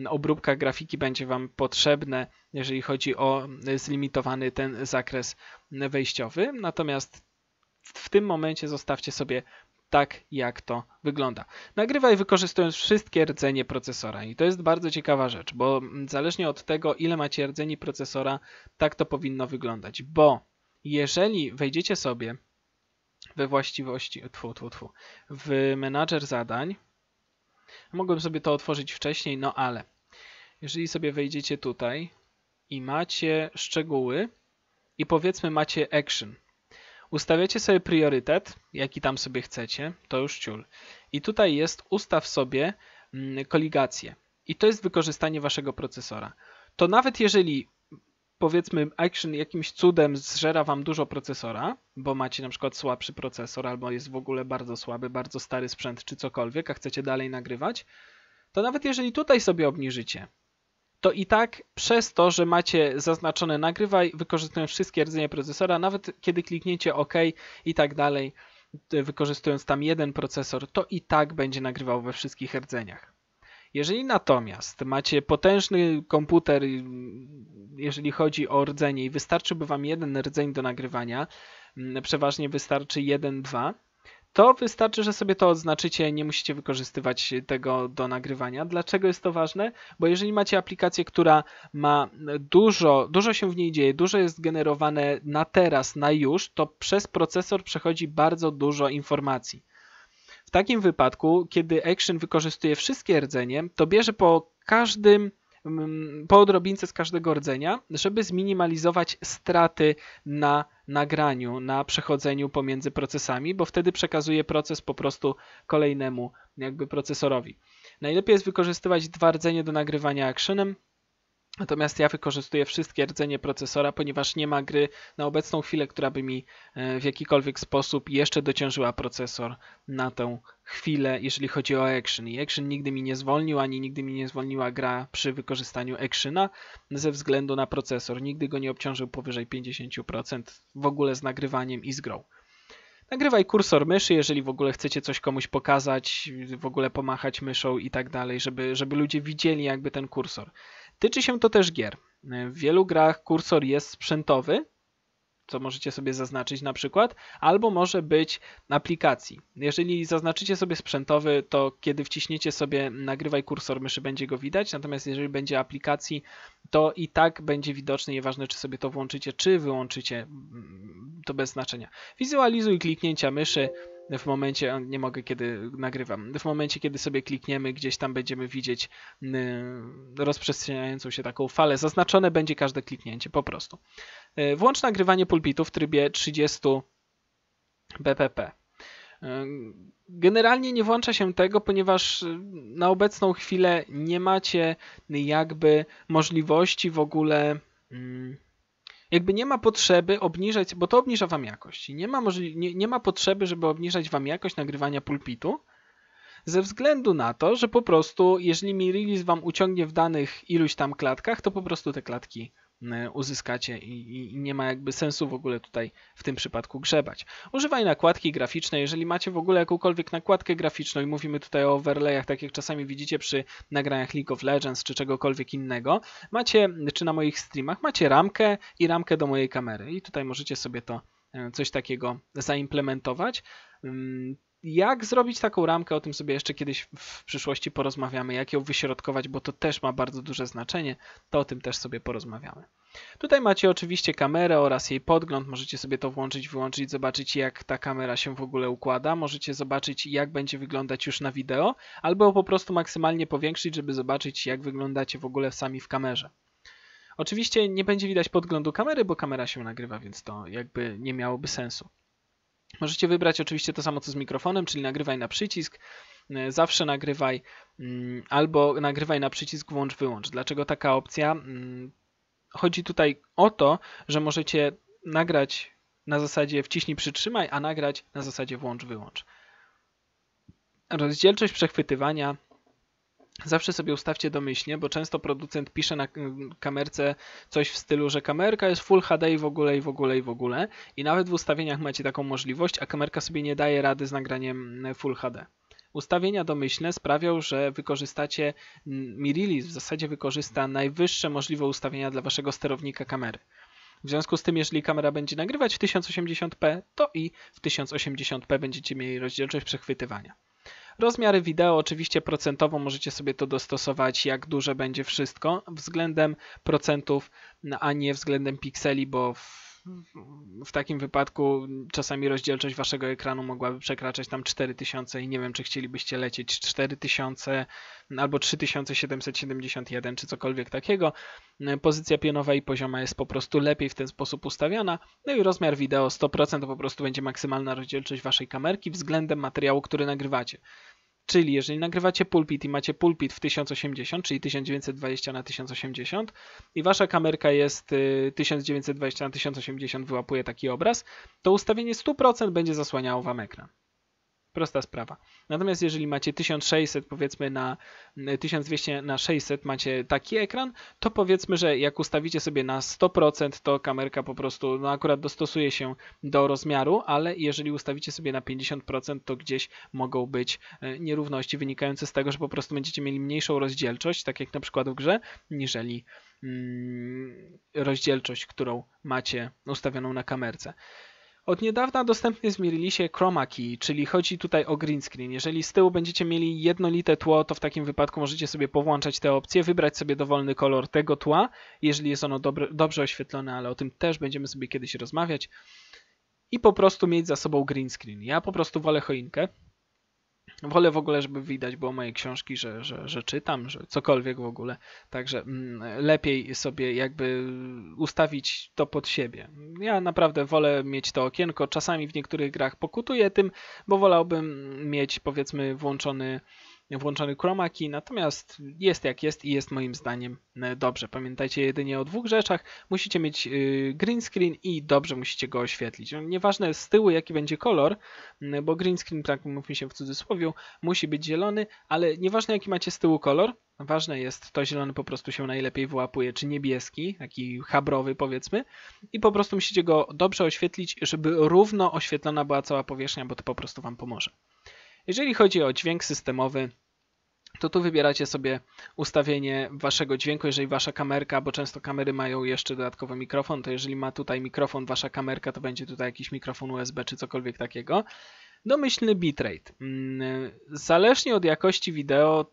obróbka grafiki będzie Wam potrzebne, jeżeli chodzi o zlimitowany ten zakres wejściowy. Natomiast w tym momencie zostawcie sobie tak, jak to wygląda. Nagrywaj wykorzystując wszystkie rdzenie procesora i to jest bardzo ciekawa rzecz, bo zależnie od tego, ile macie rdzeni procesora, tak to powinno wyglądać, bo jeżeli wejdziecie sobie we właściwości, tfu, tfu, tfu, w menadżer zadań, Mogłem sobie to otworzyć wcześniej, no ale jeżeli sobie wejdziecie tutaj i macie szczegóły i powiedzmy macie action, ustawiacie sobie priorytet, jaki tam sobie chcecie, to już ciul. I tutaj jest ustaw sobie mm, koligację. I to jest wykorzystanie waszego procesora. To nawet jeżeli powiedzmy action jakimś cudem zżera wam dużo procesora, bo macie na przykład słabszy procesor albo jest w ogóle bardzo słaby, bardzo stary sprzęt czy cokolwiek, a chcecie dalej nagrywać, to nawet jeżeli tutaj sobie obniżycie, to i tak przez to, że macie zaznaczone nagrywaj, wykorzystując wszystkie rdzenie procesora, nawet kiedy klikniecie OK i tak dalej, wykorzystując tam jeden procesor, to i tak będzie nagrywał we wszystkich rdzeniach. Jeżeli natomiast macie potężny komputer, jeżeli chodzi o rdzenie i wystarczyłby Wam jeden rdzeń do nagrywania, mm, przeważnie wystarczy jeden, dwa, to wystarczy, że sobie to odznaczycie, nie musicie wykorzystywać tego do nagrywania. Dlaczego jest to ważne? Bo jeżeli macie aplikację, która ma dużo, dużo się w niej dzieje, dużo jest generowane na teraz, na już, to przez procesor przechodzi bardzo dużo informacji. W takim wypadku, kiedy Action wykorzystuje wszystkie rdzenie, to bierze po każdym mm, po odrobince z każdego rdzenia, żeby zminimalizować straty na nagraniu, na przechodzeniu pomiędzy procesami, bo wtedy przekazuje proces po prostu kolejnemu jakby procesorowi. Najlepiej jest wykorzystywać dwa rdzenie do nagrywania actionem, Natomiast ja wykorzystuję wszystkie rdzenie procesora, ponieważ nie ma gry na obecną chwilę, która by mi e, w jakikolwiek sposób jeszcze dociążyła procesor na tę chwilę, jeżeli chodzi o action. I action nigdy mi nie zwolnił, ani nigdy mi nie zwolniła gra przy wykorzystaniu actiona ze względu na procesor. Nigdy go nie obciążył powyżej 50% w ogóle z nagrywaniem i z grą. Nagrywaj kursor myszy, jeżeli w ogóle chcecie coś komuś pokazać, w ogóle pomachać myszą i tak dalej, żeby, żeby ludzie widzieli jakby ten kursor. Tyczy się to też gier. E, w wielu grach kursor jest sprzętowy, co możecie sobie zaznaczyć na przykład, albo może być aplikacji. Jeżeli zaznaczycie sobie sprzętowy, to kiedy wciśniecie sobie nagrywaj kursor myszy, będzie go widać, natomiast jeżeli będzie aplikacji, to i tak będzie widoczny, nieważne czy sobie to włączycie, czy wyłączycie, mm, to bez znaczenia. Wizualizuj kliknięcia myszy, w momencie, nie mogę kiedy nagrywam, w momencie kiedy sobie klikniemy, gdzieś tam będziemy widzieć rozprzestrzeniającą się taką falę, zaznaczone będzie każde kliknięcie po prostu. E, włącz nagrywanie pulpitu w trybie 30 bpp. E, generalnie nie włącza się tego, ponieważ na obecną chwilę nie macie jakby możliwości w ogóle... Mm, jakby nie ma potrzeby obniżać, bo to obniża wam jakość. Nie ma, możli, nie, nie ma potrzeby, żeby obniżać wam jakość nagrywania pulpitu, ze względu na to, że po prostu jeżeli mi release wam uciągnie w danych iluś tam klatkach, to po prostu te klatki Y, uzyskacie i, i, nie ma jakby sensu w ogóle tutaj w tym przypadku grzebać. Używaj nakładki graficznej, jeżeli macie w ogóle jakąkolwiek nakładkę graficzną i mówimy tutaj o overlayach, tak jak czasami widzicie przy nagraniach League of Legends czy czegokolwiek innego, macie, czy na moich streamach, macie ramkę i ramkę do mojej kamery i tutaj możecie sobie to y, coś takiego zaimplementować. Mm, jak zrobić taką ramkę, o tym sobie jeszcze kiedyś w przyszłości porozmawiamy, jak ją wyśrodkować, bo to też ma bardzo duże znaczenie, to o tym też sobie porozmawiamy. Tutaj macie oczywiście kamerę oraz jej podgląd, możecie sobie to włączyć, wyłączyć, zobaczyć jak ta kamera się w ogóle układa, możecie zobaczyć jak będzie wyglądać już na wideo, albo po prostu maksymalnie powiększyć, żeby zobaczyć jak wyglądacie w ogóle sami w kamerze. Oczywiście nie będzie widać podglądu kamery, bo kamera się nagrywa, więc to jakby nie miałoby sensu. Możecie wybrać oczywiście to samo co z mikrofonem, czyli nagrywaj na przycisk, y, zawsze nagrywaj mm, albo nagrywaj na przycisk włącz wyłącz. Dlaczego taka opcja? Mm, chodzi tutaj o to, że możecie nagrać na zasadzie wciśnij przytrzymaj, a nagrać na zasadzie włącz wyłącz. Rozdzielczość przechwytywania Zawsze sobie ustawcie domyślnie, bo często producent pisze na mm, kamerce coś w stylu, że kamerka jest Full HD i w ogóle, i w ogóle, i w ogóle. I nawet w ustawieniach macie taką możliwość, a kamerka sobie nie daje rady z nagraniem mm, Full HD. Ustawienia domyślne sprawią, że wykorzystacie, mm, miriliz w zasadzie wykorzysta najwyższe możliwe ustawienia dla waszego sterownika kamery. W związku z tym, jeżeli kamera będzie nagrywać w 1080p, to i w 1080p będziecie mieli rozdzielczość przechwytywania. Rozmiary wideo oczywiście procentowo możecie sobie to dostosować jak duże będzie wszystko względem procentów, a nie względem pikseli, bo w w takim wypadku czasami rozdzielczość waszego ekranu mogłaby przekraczać tam 4000 i nie wiem, czy chcielibyście lecieć 4000 albo 3771 czy cokolwiek takiego. Pozycja pionowa i pozioma jest po prostu lepiej w ten sposób ustawiona. No i rozmiar wideo 100% to po prostu będzie maksymalna rozdzielczość waszej kamerki względem materiału, który nagrywacie. Czyli jeżeli nagrywacie pulpit i macie pulpit w 1080, czyli 1920 na 1080 i wasza kamerka jest 1920 y, na 1080 wyłapuje taki obraz, to ustawienie 100% będzie zasłaniało wam ekran. Prosta sprawa. Natomiast jeżeli macie 1600 powiedzmy na 1200 y, na 600 macie taki ekran, to powiedzmy, że jak ustawicie sobie na 100%, to kamerka po prostu no akurat dostosuje się do rozmiaru, ale jeżeli ustawicie sobie na 50%, to gdzieś mogą być y, nierówności wynikające z tego, że po prostu będziecie mieli mniejszą rozdzielczość, tak jak na przykład w grze, niżeli mm, rozdzielczość, którą macie ustawioną na kamerce. Od niedawna dostępny jest w Mirilisie Chroma Key, czyli chodzi tutaj o green screen. Jeżeli z tyłu będziecie mieli jednolite tło, to w takim wypadku możecie sobie powłączać te opcje, wybrać sobie dowolny kolor tego tła, jeżeli jest ono dobre, dobrze oświetlone, ale o tym też będziemy sobie kiedyś rozmawiać. I po prostu mieć za sobą green screen. Ja po prostu wolę choinkę, Wolę w ogóle, żeby widać było moje książki, że, że, że czytam, że cokolwiek w ogóle. Także mm, lepiej sobie jakby ustawić to pod siebie. Ja naprawdę wolę mieć to okienko. Czasami w niektórych grach pokutuję tym, bo wolałbym mieć powiedzmy włączony włączony chroma key, natomiast jest jak jest i jest moim zdaniem e, dobrze. Pamiętajcie jedynie o dwóch rzeczach. Musicie mieć e, green screen i dobrze musicie go oświetlić. No, nieważne z tyłu jaki będzie kolor, bo green screen, tak mówmy się w cudzysłowie, musi być zielony, ale nieważne jaki macie z tyłu kolor, Ważne jest, to zielony po prostu się najlepiej wyłapuje, czy niebieski, taki habrowy powiedzmy. I po prostu musicie go dobrze oświetlić, żeby równo oświetlona była cała powierzchnia, bo to po prostu Wam pomoże. Jeżeli chodzi o dźwięk systemowy, to tu wybieracie sobie ustawienie waszego dźwięku, jeżeli wasza kamerka, bo często kamery mają jeszcze dodatkowo mikrofon, to jeżeli ma tutaj mikrofon wasza kamerka, to będzie tutaj jakiś mikrofon USB czy cokolwiek takiego domyślny no bitrate. Mm, zależnie od jakości wideo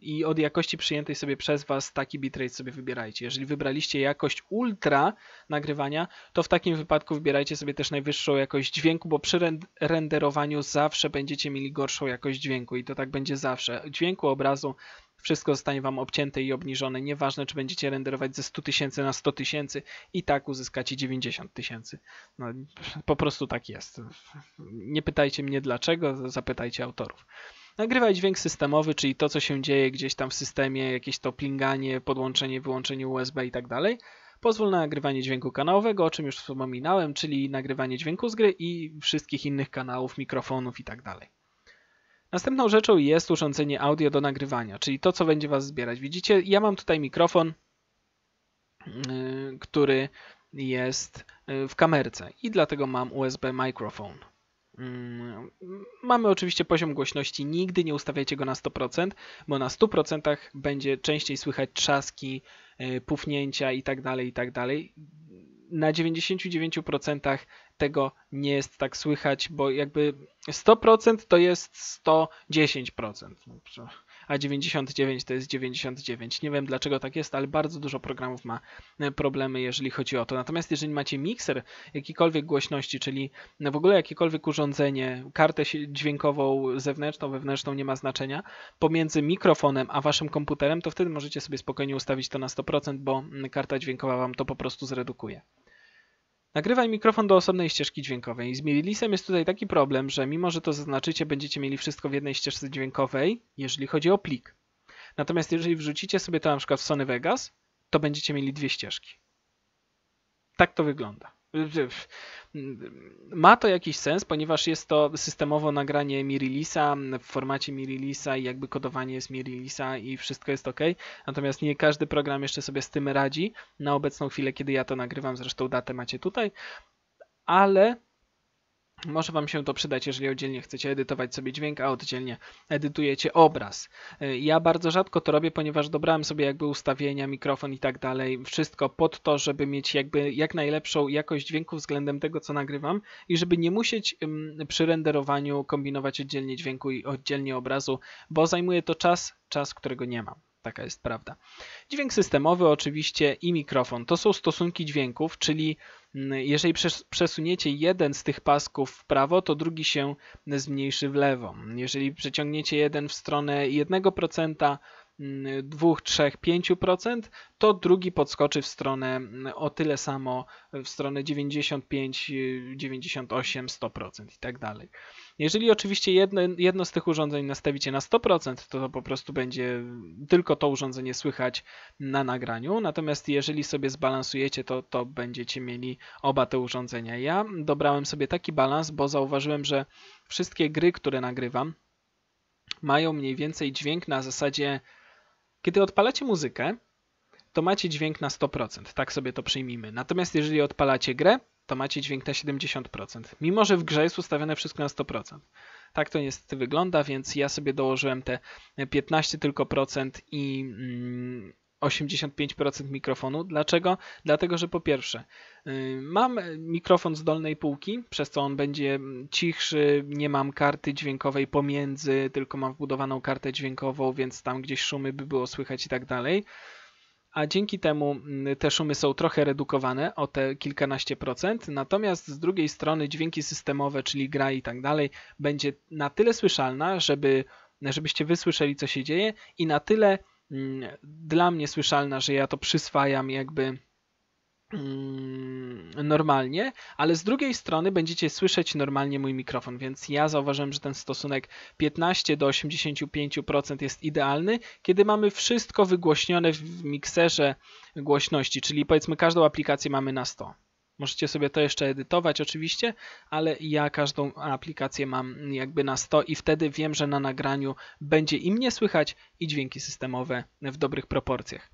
i od jakości przyjętej sobie przez Was, taki bitrate sobie wybierajcie. Jeżeli wybraliście jakość ultra nagrywania, to w takim wypadku wybierajcie sobie też najwyższą jakość dźwięku, bo przy renderowaniu zawsze będziecie mieli gorszą jakość dźwięku i to tak będzie zawsze. Dźwięku, obrazu wszystko zostanie Wam obcięte i obniżone. Nieważne, czy będziecie renderować ze 100 tysięcy na 100 tysięcy, i tak uzyskacie 90 tysięcy. No, po prostu tak jest. Nie pytajcie mnie dlaczego, zapytajcie autorów. Nagrywaj dźwięk systemowy, czyli to, co się dzieje gdzieś tam w systemie, jakieś to plinganie, podłączenie, wyłączenie USB i tak dalej. Pozwól na nagrywanie dźwięku kanałowego, o czym już wspominałem, czyli nagrywanie dźwięku z gry i wszystkich innych kanałów, mikrofonów i tak dalej. Następną rzeczą jest urządzenie audio do nagrywania, czyli to, co będzie Was zbierać. Widzicie, ja mam tutaj mikrofon, y, który jest y, w kamerce i dlatego mam USB microphone. Y, mamy oczywiście poziom głośności, nigdy nie ustawiajcie go na 100%, bo na 100% będzie częściej słychać trzaski, pufnięcia itd., tak itd. Tak na 99% tego nie jest tak słychać, bo jakby 100% to jest 110% a 99 to jest 99. Nie wiem dlaczego tak jest, ale bardzo dużo programów ma e, problemy, jeżeli chodzi o to. Natomiast jeżeli macie mikser jakiejkolwiek głośności, czyli w ogóle jakiekolwiek urządzenie, kartę dźwiękową zewnętrzną, wewnętrzną, nie ma znaczenia, pomiędzy mikrofonem a waszym komputerem, to wtedy możecie sobie spokojnie ustawić to na 100%, bo karta dźwiękowa wam to po prostu zredukuje. Nagrywaj mikrofon do osobnej ścieżki dźwiękowej. Z Mirilisem jest tutaj taki problem, że mimo, że to zaznaczycie, będziecie mieli wszystko w jednej ścieżce dźwiękowej, jeżeli chodzi o plik. Natomiast jeżeli wrzucicie sobie to na przykład w Sony Vegas, to będziecie mieli dwie ścieżki. Tak to wygląda ma to jakiś sens, ponieważ jest to systemowo nagranie Mirilisa w formacie Mirilisa i jakby kodowanie jest Mirilisa i wszystko jest ok. Natomiast nie każdy program jeszcze sobie z tym radzi. Na obecną chwilę, kiedy ja to nagrywam, zresztą datę macie tutaj, ale może Wam się to przydać, jeżeli oddzielnie chcecie edytować sobie dźwięk, a oddzielnie edytujecie obraz. E, ja bardzo rzadko to robię, ponieważ dobrałem sobie jakby ustawienia, mikrofon i tak dalej, wszystko pod to, żeby mieć jakby jak najlepszą jakość dźwięku względem tego, co nagrywam i żeby nie musieć przy renderowaniu kombinować oddzielnie dźwięku i oddzielnie obrazu, bo zajmuje to czas, czas, którego nie mam. Taka jest prawda. Dźwięk systemowy oczywiście i mikrofon to są stosunki dźwięków, czyli jeżeli przesuniecie jeden z tych pasków w prawo, to drugi się zmniejszy w lewo. Jeżeli przeciągniecie jeden w stronę 1%, 2, 3, 5%, to drugi podskoczy w stronę mm, o tyle samo, w stronę 95, 98, 100% i tak dalej. Jeżeli oczywiście jedno, jedno z tych urządzeń nastawicie na 100%, to, to po prostu będzie tylko to urządzenie słychać na nagraniu, natomiast jeżeli sobie zbalansujecie, to, to będziecie mieli oba te urządzenia. Ja dobrałem sobie taki balans, bo zauważyłem, że wszystkie gry, które nagrywam, mają mniej więcej dźwięk na zasadzie kiedy odpalacie muzykę, to macie dźwięk na 100%, tak sobie to przyjmijmy. Natomiast jeżeli odpalacie grę, to macie dźwięk na 70%, mimo że w grze jest ustawione wszystko na 100%. Tak to niestety wygląda, więc ja sobie dołożyłem te 15 tylko procent i, mm, 85% mikrofonu. Dlaczego? Dlatego, że po pierwsze, y, mam mikrofon z dolnej półki, przez co on będzie cichszy, nie mam karty dźwiękowej pomiędzy, tylko mam wbudowaną kartę dźwiękową, więc tam gdzieś szumy by było słychać i tak dalej. A dzięki temu y, te szumy są trochę redukowane o te kilkanaście procent, natomiast z drugiej strony dźwięki systemowe, czyli gra i tak dalej, będzie na tyle słyszalna, żeby, żebyście wysłyszeli co się dzieje i na tyle Mm, dla mnie słyszalna, że ja to przyswajam jakby mm, normalnie, ale z drugiej strony będziecie słyszeć normalnie mój mikrofon, więc ja zauważyłem, że ten stosunek 15 do 85% jest idealny, kiedy mamy wszystko wygłośnione w mikserze głośności, czyli powiedzmy każdą aplikację mamy na 100. Możecie sobie to jeszcze edytować oczywiście, ale ja każdą aplikację mam jakby na 100 i wtedy wiem, że na nagraniu będzie i mnie słychać i dźwięki systemowe w dobrych proporcjach.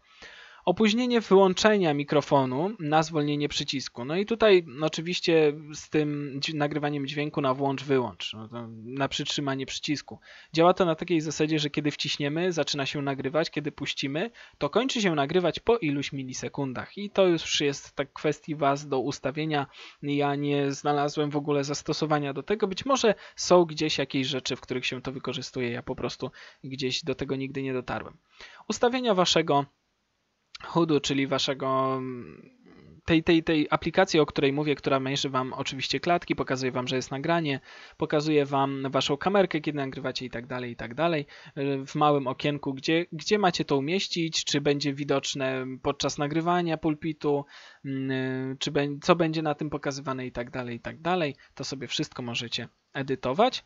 Opóźnienie wyłączenia mikrofonu na zwolnienie przycisku. No i tutaj oczywiście z tym nagrywaniem dźwięku na włącz-wyłącz, no na przytrzymanie przycisku. Działa to na takiej zasadzie, że kiedy wciśniemy, zaczyna się nagrywać, kiedy puścimy, to kończy się nagrywać po iluś milisekundach. I to już jest tak kwestii Was do ustawienia. Ja nie znalazłem w ogóle zastosowania do tego. Być może są gdzieś jakieś rzeczy, w których się to wykorzystuje. Ja po prostu gdzieś do tego nigdy nie dotarłem. Ustawienia Waszego Hoodu, czyli waszego mm, tej, tej, tej aplikacji, o której mówię, która mierzy Wam oczywiście klatki, pokazuje Wam, że jest nagranie, pokazuje Wam Waszą kamerkę, kiedy nagrywacie i tak dalej, i tak dalej, y, w małym okienku, gdzie, gdzie macie to umieścić, czy będzie widoczne podczas nagrywania pulpitu, mm, y, czy co będzie na tym pokazywane i tak dalej, i tak dalej. To sobie wszystko możecie edytować.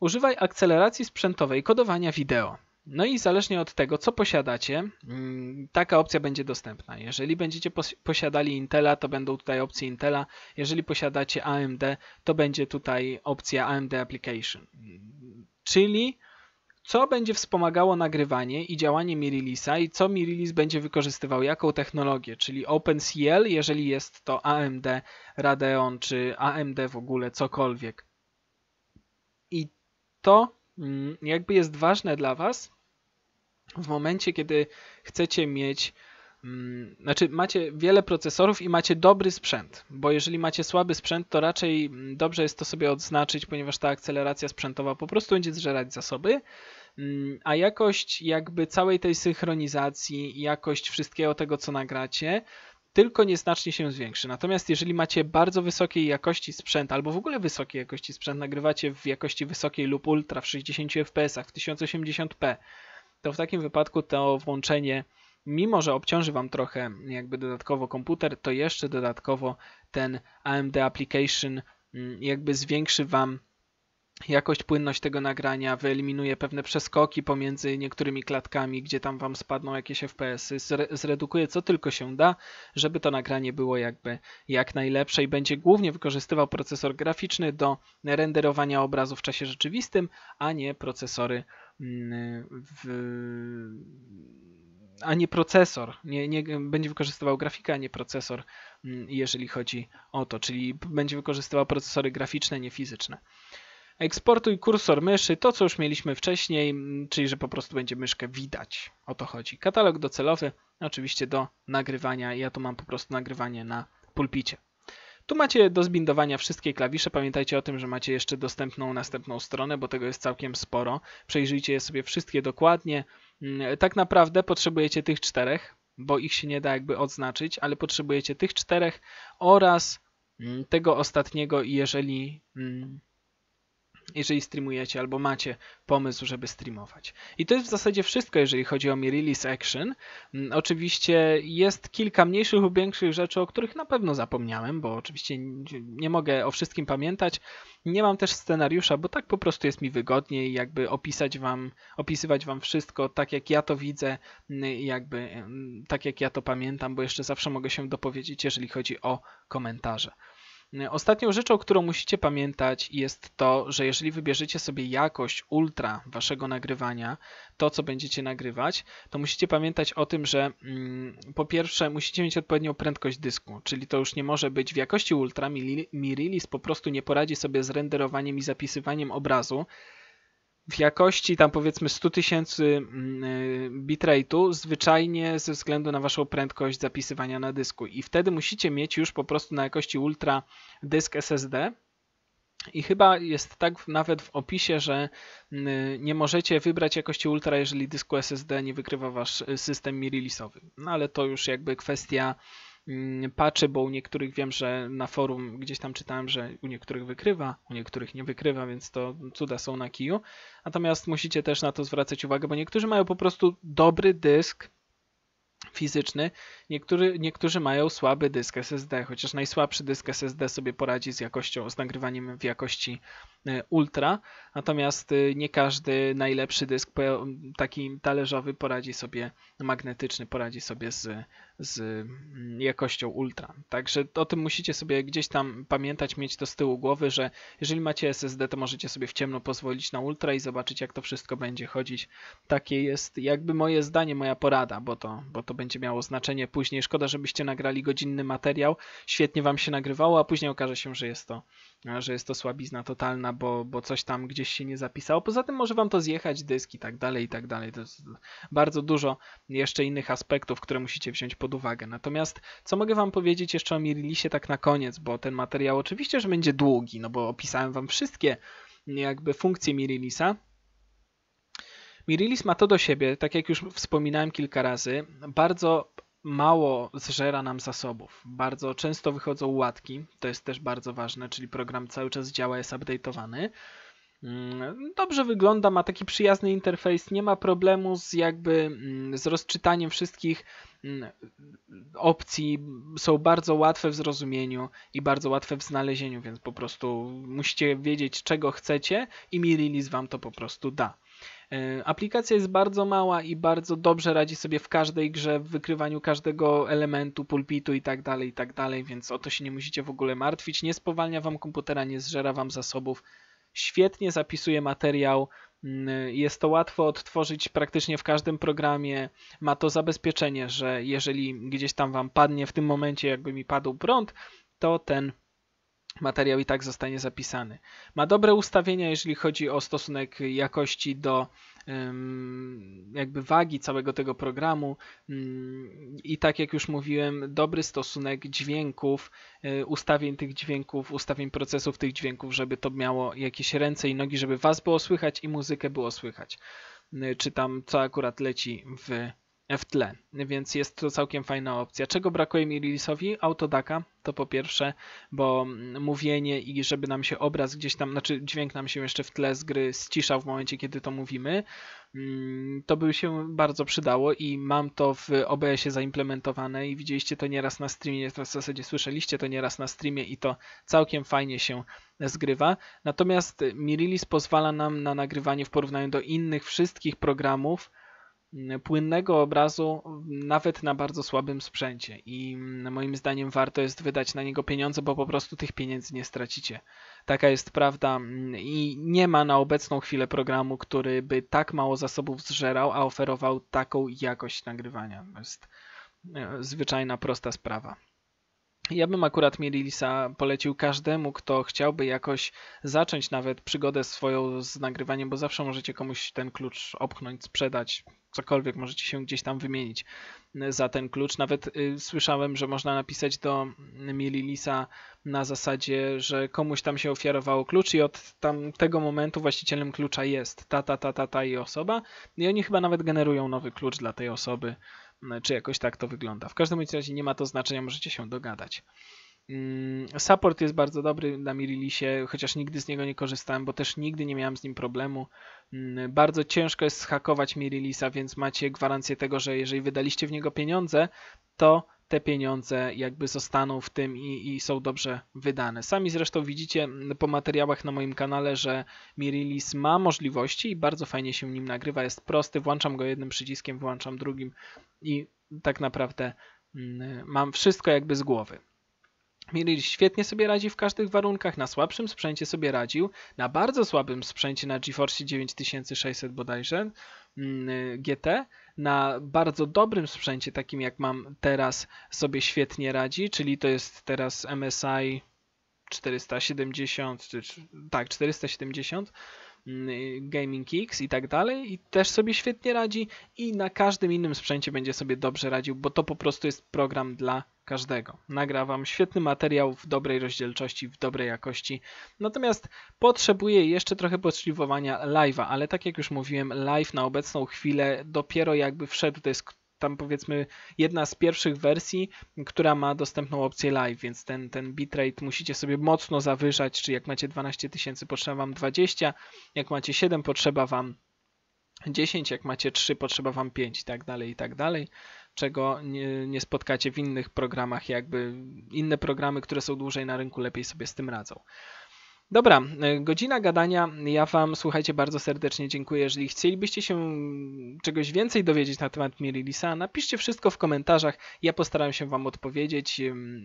Używaj akceleracji sprzętowej kodowania wideo. No i zależnie od tego, co posiadacie, mm, taka opcja będzie dostępna. Jeżeli będziecie posiadali Intela, to będą tutaj opcje Intela. Jeżeli posiadacie AMD, to będzie tutaj opcja AMD Application. Czyli co będzie wspomagało nagrywanie i działanie Mirilisa i co Mirilis będzie wykorzystywał, jaką technologię, czyli OpenCL, jeżeli jest to AMD Radeon czy AMD w ogóle cokolwiek. I to Mm, jakby jest ważne dla Was w momencie, kiedy chcecie mieć, mm, znaczy macie wiele procesorów i macie dobry sprzęt, bo jeżeli macie słaby sprzęt, to raczej mm, dobrze jest to sobie odznaczyć, ponieważ ta akceleracja sprzętowa po prostu będzie zżerać zasoby a jakość jakby całej tej synchronizacji, jakość wszystkiego tego, co nagracie, tylko nieznacznie się zwiększy. Natomiast jeżeli macie bardzo wysokiej jakości sprzęt, albo w ogóle wysokiej jakości sprzęt, nagrywacie w jakości wysokiej lub ultra w 60 fps, w 1080p, to w takim wypadku to włączenie, mimo że obciąży Wam trochę jakby dodatkowo komputer, to jeszcze dodatkowo ten AMD Application mm, jakby zwiększy Wam jakość, płynność tego nagrania, wyeliminuje pewne przeskoki pomiędzy niektórymi klatkami, gdzie tam wam spadną jakieś FPS-y, zredukuje co tylko się da, żeby to nagranie było jakby jak najlepsze i będzie głównie wykorzystywał procesor graficzny do renderowania obrazu w czasie rzeczywistym, a nie procesory mm, w... a nie procesor, nie, nie, będzie wykorzystywał grafika, a nie procesor, mm, jeżeli chodzi o to, czyli będzie wykorzystywał procesory graficzne, nie fizyczne. Eksportuj kursor myszy, to co już mieliśmy wcześniej, mm, czyli że po prostu będzie myszkę widać. O to chodzi. Katalog docelowy, oczywiście do nagrywania. Ja tu mam po prostu nagrywanie na pulpicie. Tu macie do zbindowania wszystkie klawisze. Pamiętajcie o tym, że macie jeszcze dostępną następną stronę, bo tego jest całkiem sporo. Przejrzyjcie je sobie wszystkie dokładnie. Mm, tak naprawdę potrzebujecie tych czterech, bo ich się nie da jakby odznaczyć, ale potrzebujecie tych czterech oraz mm, tego ostatniego i jeżeli jeżeli streamujecie albo macie pomysł, żeby streamować. I to jest w zasadzie wszystko, jeżeli chodzi o mi release action. Mm, oczywiście jest kilka mniejszych lub większych rzeczy, o których na pewno zapomniałem, bo oczywiście nie mogę o wszystkim pamiętać. Nie mam też scenariusza, bo tak po prostu jest mi wygodniej jakby opisać wam, opisywać wam wszystko tak jak ja to widzę, jakby tak jak ja to pamiętam, bo jeszcze zawsze mogę się dopowiedzieć, jeżeli chodzi o komentarze. E, ostatnią rzeczą, którą musicie pamiętać jest to, że jeżeli wybierzecie sobie jakość ultra waszego nagrywania, to co będziecie nagrywać, to musicie pamiętać o tym, że mm, po pierwsze musicie mieć odpowiednią prędkość dysku, czyli to już nie może być w jakości ultra, Mi, Mi Release po prostu nie poradzi sobie z renderowaniem i zapisywaniem obrazu, w jakości tam powiedzmy 100 tysięcy mm, y, bitrate'u zwyczajnie ze względu na waszą prędkość zapisywania na dysku i wtedy musicie mieć już po prostu na jakości ultra dysk SSD i chyba jest tak nawet w opisie, że mm, y, nie możecie wybrać jakości ultra, jeżeli dysku SSD nie wykrywa wasz y, system mirilisowy. No ale to już jakby kwestia Mm, patchy, bo u niektórych wiem, że na forum gdzieś tam czytałem, że u niektórych wykrywa, u niektórych nie wykrywa, więc to cuda są na kiju. Natomiast musicie też na to zwracać uwagę, bo niektórzy mają po prostu dobry dysk fizyczny, niektórzy, niektórzy mają słaby dysk SSD, chociaż najsłabszy dysk SSD sobie poradzi z jakością, z nagrywaniem w jakości e, ultra, natomiast e, nie każdy najlepszy dysk taki talerzowy poradzi sobie, magnetyczny poradzi sobie z z mm, jakością ultra. Także o tym musicie sobie gdzieś tam pamiętać, mieć to z tyłu głowy, że jeżeli macie SSD, to możecie sobie w ciemno pozwolić na ultra i zobaczyć, jak to wszystko będzie chodzić. Takie jest jakby moje zdanie, moja porada, bo to, bo to będzie miało znaczenie później. Szkoda, żebyście nagrali godzinny materiał, świetnie wam się nagrywało, a później okaże się, że jest to, że jest to słabizna totalna, bo, bo coś tam gdzieś się nie zapisało. Poza tym może wam to zjechać, dysk i tak dalej, i tak dalej. To jest bardzo dużo jeszcze innych aspektów, które musicie wziąć pod pod uwagę. Natomiast co mogę Wam powiedzieć jeszcze o Mirilisie tak na koniec, bo ten materiał oczywiście, że będzie długi, no bo opisałem Wam wszystkie jakby funkcje Mirilisa. Mirilis ma to do siebie, tak jak już wspominałem kilka razy, bardzo mało zżera nam zasobów. Bardzo często wychodzą łatki, to jest też bardzo ważne, czyli program cały czas działa, jest update'owany. Mm, dobrze wygląda, ma taki przyjazny interfejs, nie ma problemu z jakby mm, z rozczytaniem wszystkich mm, opcji. Są bardzo łatwe w zrozumieniu i bardzo łatwe w znalezieniu, więc po prostu musicie wiedzieć czego chcecie i mi release wam to po prostu da. E, aplikacja jest bardzo mała i bardzo dobrze radzi sobie w każdej grze, w wykrywaniu każdego elementu, pulpitu i tak dalej, i tak dalej, więc o to się nie musicie w ogóle martwić. Nie spowalnia wam komputera, nie zżera wam zasobów, świetnie zapisuje materiał, mm, jest to łatwo odtworzyć praktycznie w każdym programie. Ma to zabezpieczenie, że jeżeli gdzieś tam wam padnie w tym momencie, jakby mi padł prąd, to ten materiał i tak zostanie zapisany. Ma dobre ustawienia, jeżeli chodzi o stosunek jakości do jakby wagi całego tego programu mm, i tak jak już mówiłem, dobry stosunek dźwięków, e, ustawień tych dźwięków, ustawień procesów tych dźwięków, żeby to miało jakieś ręce i nogi, żeby Was było słychać i muzykę było słychać. E, czy tam co akurat leci w w tle, więc jest to całkiem fajna opcja. Czego brakuje mi Rilisowi? Autodaka to po pierwsze, bo mówienie i żeby nam się obraz gdzieś tam, znaczy dźwięk nam się jeszcze w tle z gry ściszał w momencie, kiedy to mówimy, mm, to by się bardzo przydało i mam to w OBS-ie zaimplementowane i widzieliście to nieraz na streamie, w zasadzie słyszeliście to nieraz na streamie i to całkiem fajnie się zgrywa. Natomiast Mirilis pozwala nam na nagrywanie w porównaniu do innych wszystkich programów, Mm, płynnego obrazu nawet na bardzo słabym sprzęcie i mm, moim zdaniem warto jest wydać na niego pieniądze, bo po prostu tych pieniędzy nie stracicie. Taka jest prawda mm, i nie ma na obecną chwilę programu, który by tak mało zasobów zżerał, a oferował taką jakość nagrywania. To jest e, zwyczajna, prosta sprawa. Ja bym akurat Mielisa polecił każdemu, kto chciałby jakoś zacząć nawet przygodę swoją z nagrywaniem, bo zawsze możecie komuś ten klucz opchnąć, sprzedać, cokolwiek, możecie się gdzieś tam wymienić za ten klucz. Nawet y, słyszałem, że można napisać do Mielisa na zasadzie, że komuś tam się ofiarowało klucz i od tamtego momentu właścicielem klucza jest ta, ta, ta, ta, ta i osoba i oni chyba nawet generują nowy klucz dla tej osoby E, czy jakoś tak to wygląda. W każdym razie nie ma to znaczenia, możecie się dogadać. Mm, support jest bardzo dobry na Mirilisie, chociaż nigdy z niego nie korzystałem, bo też nigdy nie miałem z nim problemu. Mm, bardzo ciężko jest zhakować Mirilisa, więc macie gwarancję tego, że jeżeli wydaliście w niego pieniądze, to te pieniądze jakby zostaną w tym i, i, są dobrze wydane. Sami zresztą widzicie po materiałach na moim kanale, że Mirilis ma możliwości i bardzo fajnie się nim nagrywa. Jest prosty, włączam go jednym przyciskiem, wyłączam drugim i tak naprawdę mm, mam wszystko jakby z głowy. Mirilis świetnie sobie radzi w każdych warunkach, na słabszym sprzęcie sobie radził, na bardzo słabym sprzęcie na GeForce 9600 bodajże Mm, GT na bardzo dobrym sprzęcie, takim jak mam teraz, sobie świetnie radzi, czyli to jest teraz MSI 470, tak, 470 Mm, Gaming X i tak dalej i też sobie świetnie radzi i na każdym innym sprzęcie będzie sobie dobrze radził, bo to po prostu jest program dla każdego. Nagra Wam świetny materiał w dobrej rozdzielczości, w dobrej jakości. Natomiast potrzebuje jeszcze trochę podszlifowania live'a, ale tak jak już mówiłem, live na obecną chwilę dopiero jakby wszedł, to jest tam powiedzmy jedna z pierwszych wersji, która ma dostępną opcję live, więc ten, ten bitrate musicie sobie mocno zawyżać, czy jak macie 12 tysięcy potrzeba wam 20, jak macie 7 potrzeba wam 10, jak macie 3 potrzeba wam 5 i tak dalej, i tak dalej, czego nie, nie spotkacie w innych programach, jakby inne programy, które są dłużej na rynku lepiej sobie z tym radzą. Dobra, e, godzina gadania. Ja Wam, słuchajcie, bardzo serdecznie dziękuję. Jeżeli chcielibyście się czegoś więcej dowiedzieć na temat Mirilisa, napiszcie wszystko w komentarzach. Ja postaram się Wam odpowiedzieć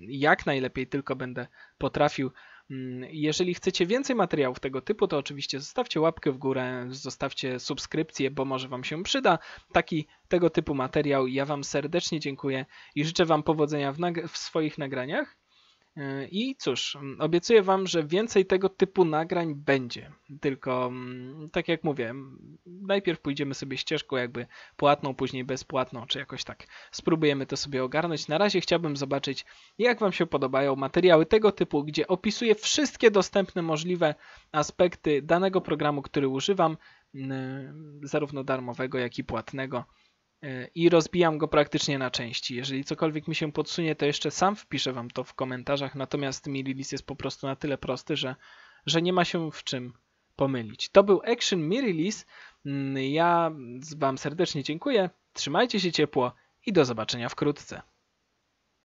jak najlepiej tylko będę potrafił. Mm, jeżeli chcecie więcej materiałów tego typu, to oczywiście zostawcie łapkę w górę, zostawcie subskrypcję, bo może Wam się przyda taki tego typu materiał. Ja Wam serdecznie dziękuję i życzę Wam powodzenia w, w swoich nagraniach. I cóż, obiecuję Wam, że więcej tego typu nagrań będzie. Tylko, mm, tak jak mówię, najpierw pójdziemy sobie ścieżką jakby płatną, później bezpłatną, czy jakoś tak spróbujemy to sobie ogarnąć. Na razie chciałbym zobaczyć, jak Wam się podobają materiały tego typu, gdzie opisuję wszystkie dostępne możliwe aspekty danego programu, który używam, mm, zarówno darmowego, jak i płatnego. E, i rozbijam go praktycznie na części. Jeżeli cokolwiek mi się podsunie, to jeszcze sam wpiszę wam to w komentarzach, natomiast Mirilis jest po prostu na tyle prosty, że, że nie ma się w czym pomylić. To był Action Mirilis. Mm, ja wam serdecznie dziękuję, trzymajcie się ciepło i do zobaczenia wkrótce.